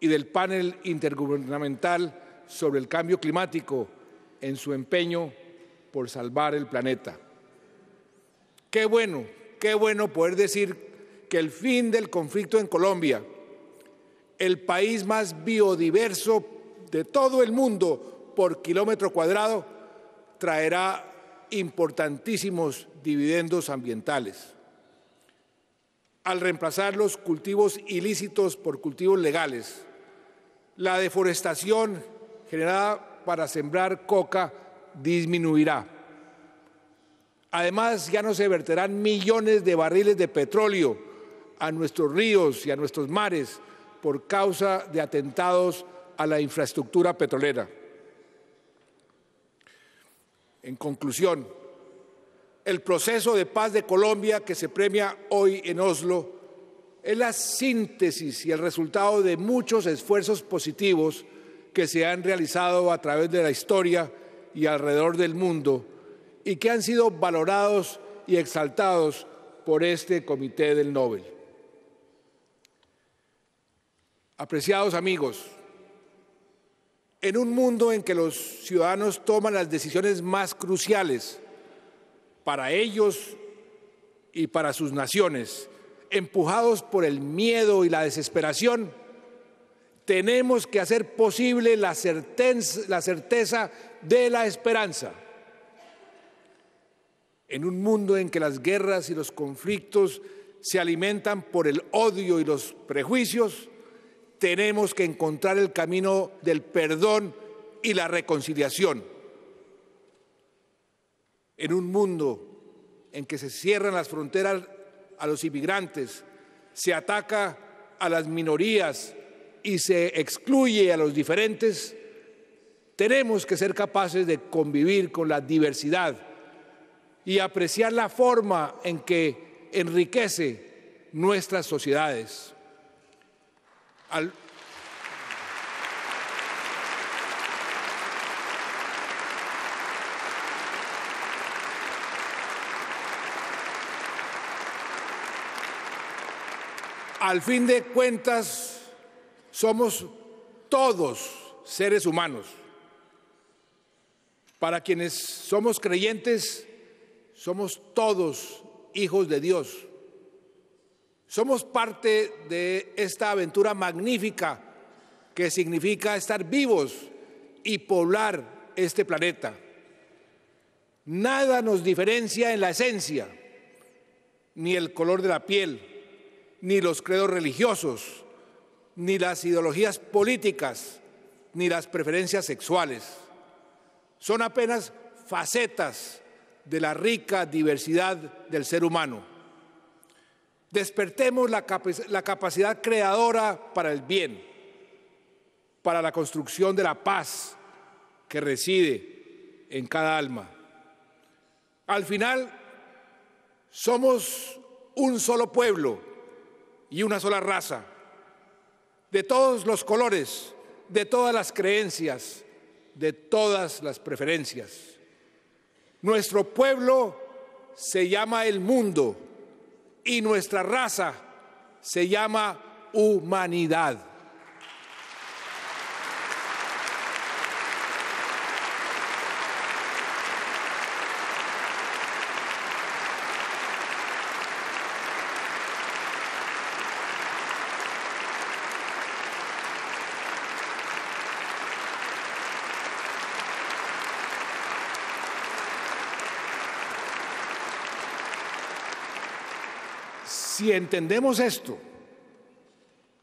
y del panel intergubernamental sobre el cambio climático en su empeño por salvar el planeta. Qué bueno, qué bueno poder decir que el fin del conflicto en Colombia, el país más biodiverso de todo el mundo por kilómetro cuadrado, traerá importantísimos dividendos ambientales al reemplazar los cultivos ilícitos por cultivos legales, la deforestación generada para sembrar coca disminuirá. Además, ya no se verterán millones de barriles de petróleo a nuestros ríos y a nuestros mares por causa de atentados a la infraestructura petrolera. En conclusión, el proceso de paz de Colombia que se premia hoy en Oslo es la síntesis y el resultado de muchos esfuerzos positivos que se han realizado a través de la historia y alrededor del mundo y que han sido valorados y exaltados por este Comité del Nobel. Apreciados amigos, en un mundo en que los ciudadanos toman las decisiones más cruciales, para ellos y para sus naciones, empujados por el miedo y la desesperación, tenemos que hacer posible la certeza, de la esperanza. En un mundo en que las guerras y los conflictos se alimentan por el odio y los prejuicios, tenemos que encontrar el camino del perdón y la reconciliación en un mundo en que se cierran las fronteras a los inmigrantes, se ataca a las minorías y se excluye a los diferentes, tenemos que ser capaces de convivir con la diversidad y apreciar la forma en que enriquece nuestras sociedades. al fin de cuentas somos todos seres humanos. Para quienes somos creyentes, somos todos hijos de Dios. Somos parte de esta aventura magnífica que significa estar vivos y poblar este planeta. Nada nos diferencia en la esencia, ni el color de la piel, ni los credos religiosos, ni las ideologías políticas, ni las preferencias sexuales. Son apenas facetas de la rica diversidad del ser humano. Despertemos la, capacidad creadora para el bien, para la construcción de la paz que reside en cada alma. Al final, somos un solo pueblo y una sola raza, de todos los colores, de todas las creencias, de todas las preferencias. Nuestro pueblo se llama el mundo y nuestra raza se llama humanidad. Si entendemos esto,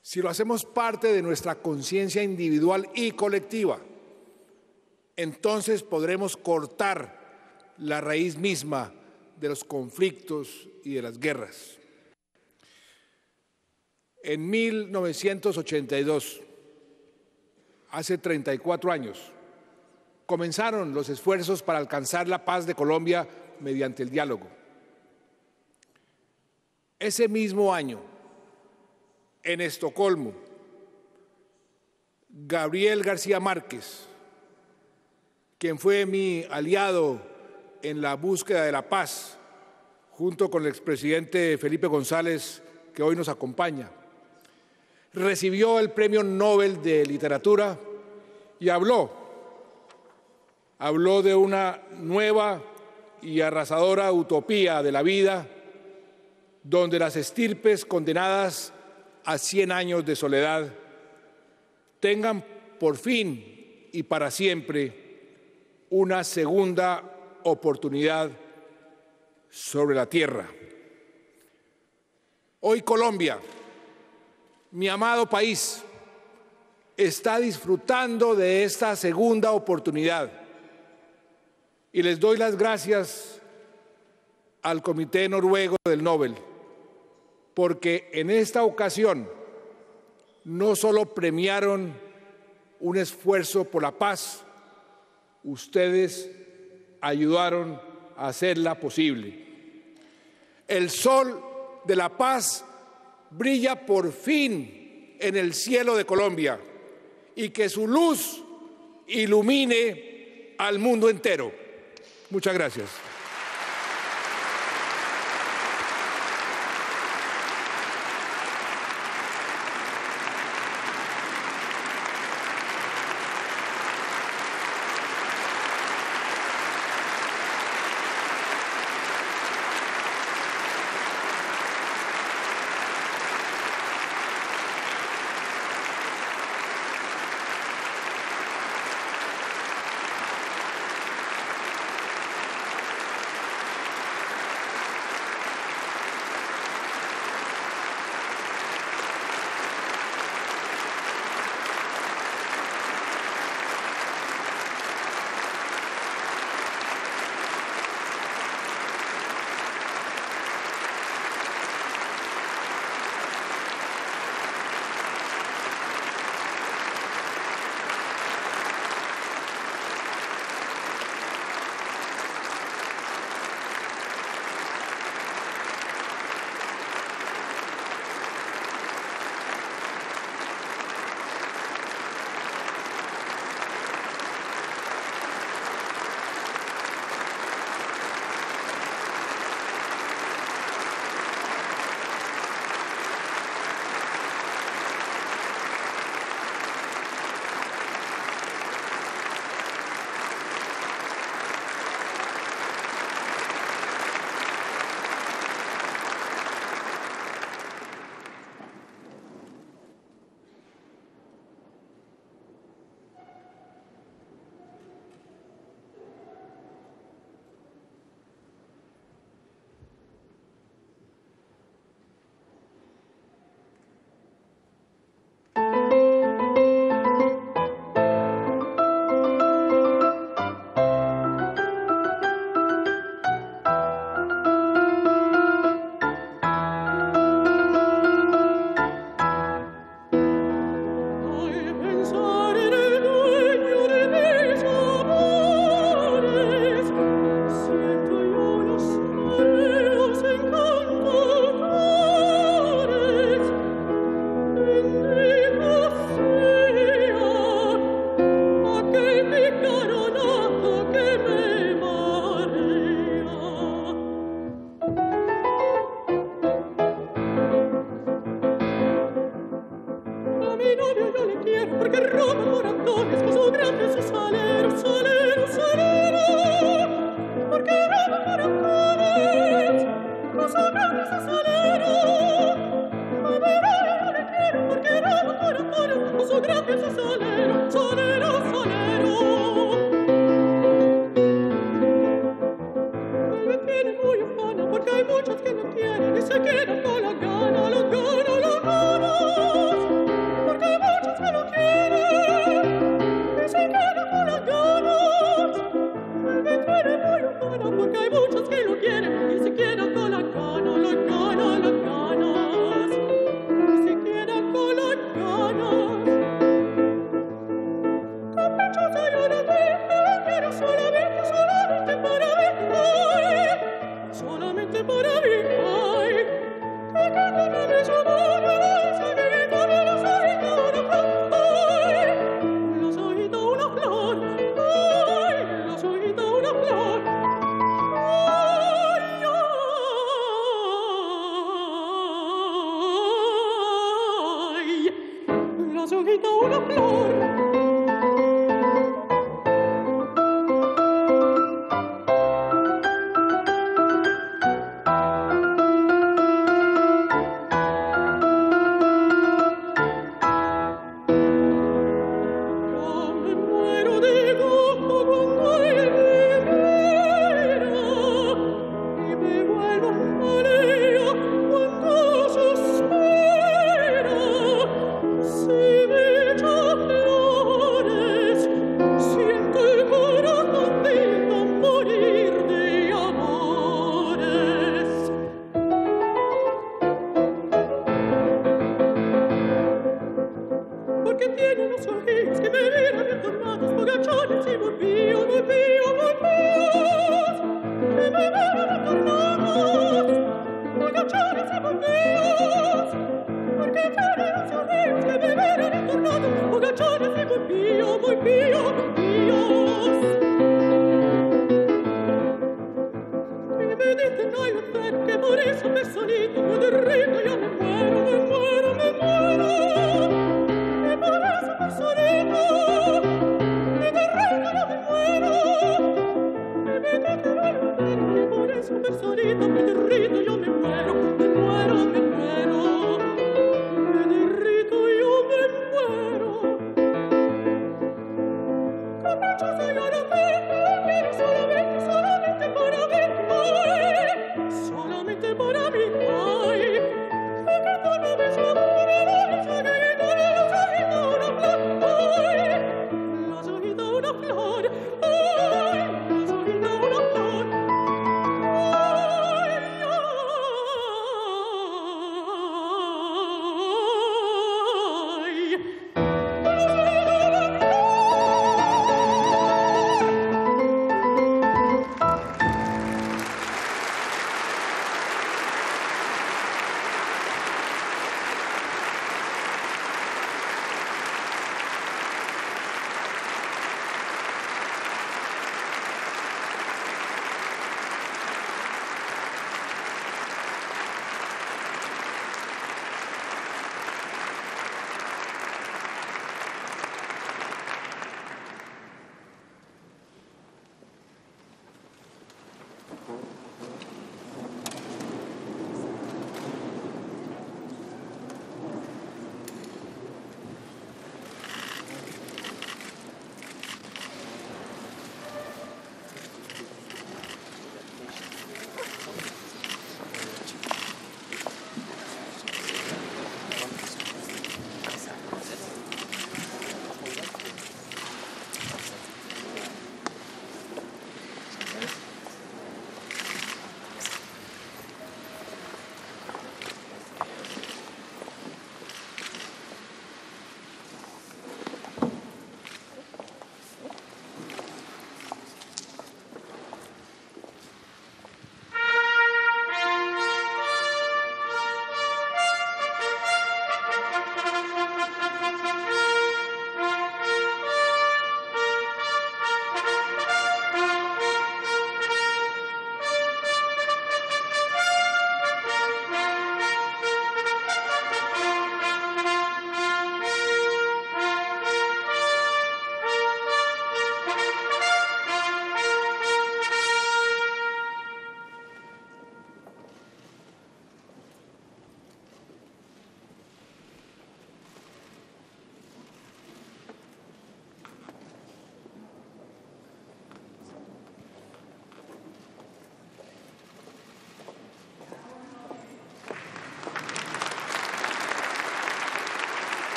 si lo hacemos parte de nuestra conciencia individual y colectiva, entonces podremos cortar la raíz misma de los conflictos y de las guerras. En 1982, hace 34 años, comenzaron los esfuerzos para alcanzar la paz de Colombia mediante el diálogo. Ese mismo año, en Estocolmo, Gabriel García Márquez, quien fue mi aliado en la búsqueda de la paz, junto con el expresidente Felipe González, que hoy nos acompaña, recibió el Premio Nobel de Literatura y habló, habló de una nueva y arrasadora utopía de la vida donde las estirpes condenadas a 100 años de soledad tengan por fin y para siempre una segunda oportunidad sobre la tierra. Hoy Colombia, mi amado país, está disfrutando de esta segunda oportunidad y les doy las gracias al Comité Noruego del Nobel porque en esta ocasión no solo premiaron un esfuerzo por la paz, ustedes ayudaron a hacerla posible. El sol de la paz brilla por fin en el cielo de Colombia y que su luz ilumine al mundo entero. Muchas gracias.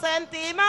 sentimos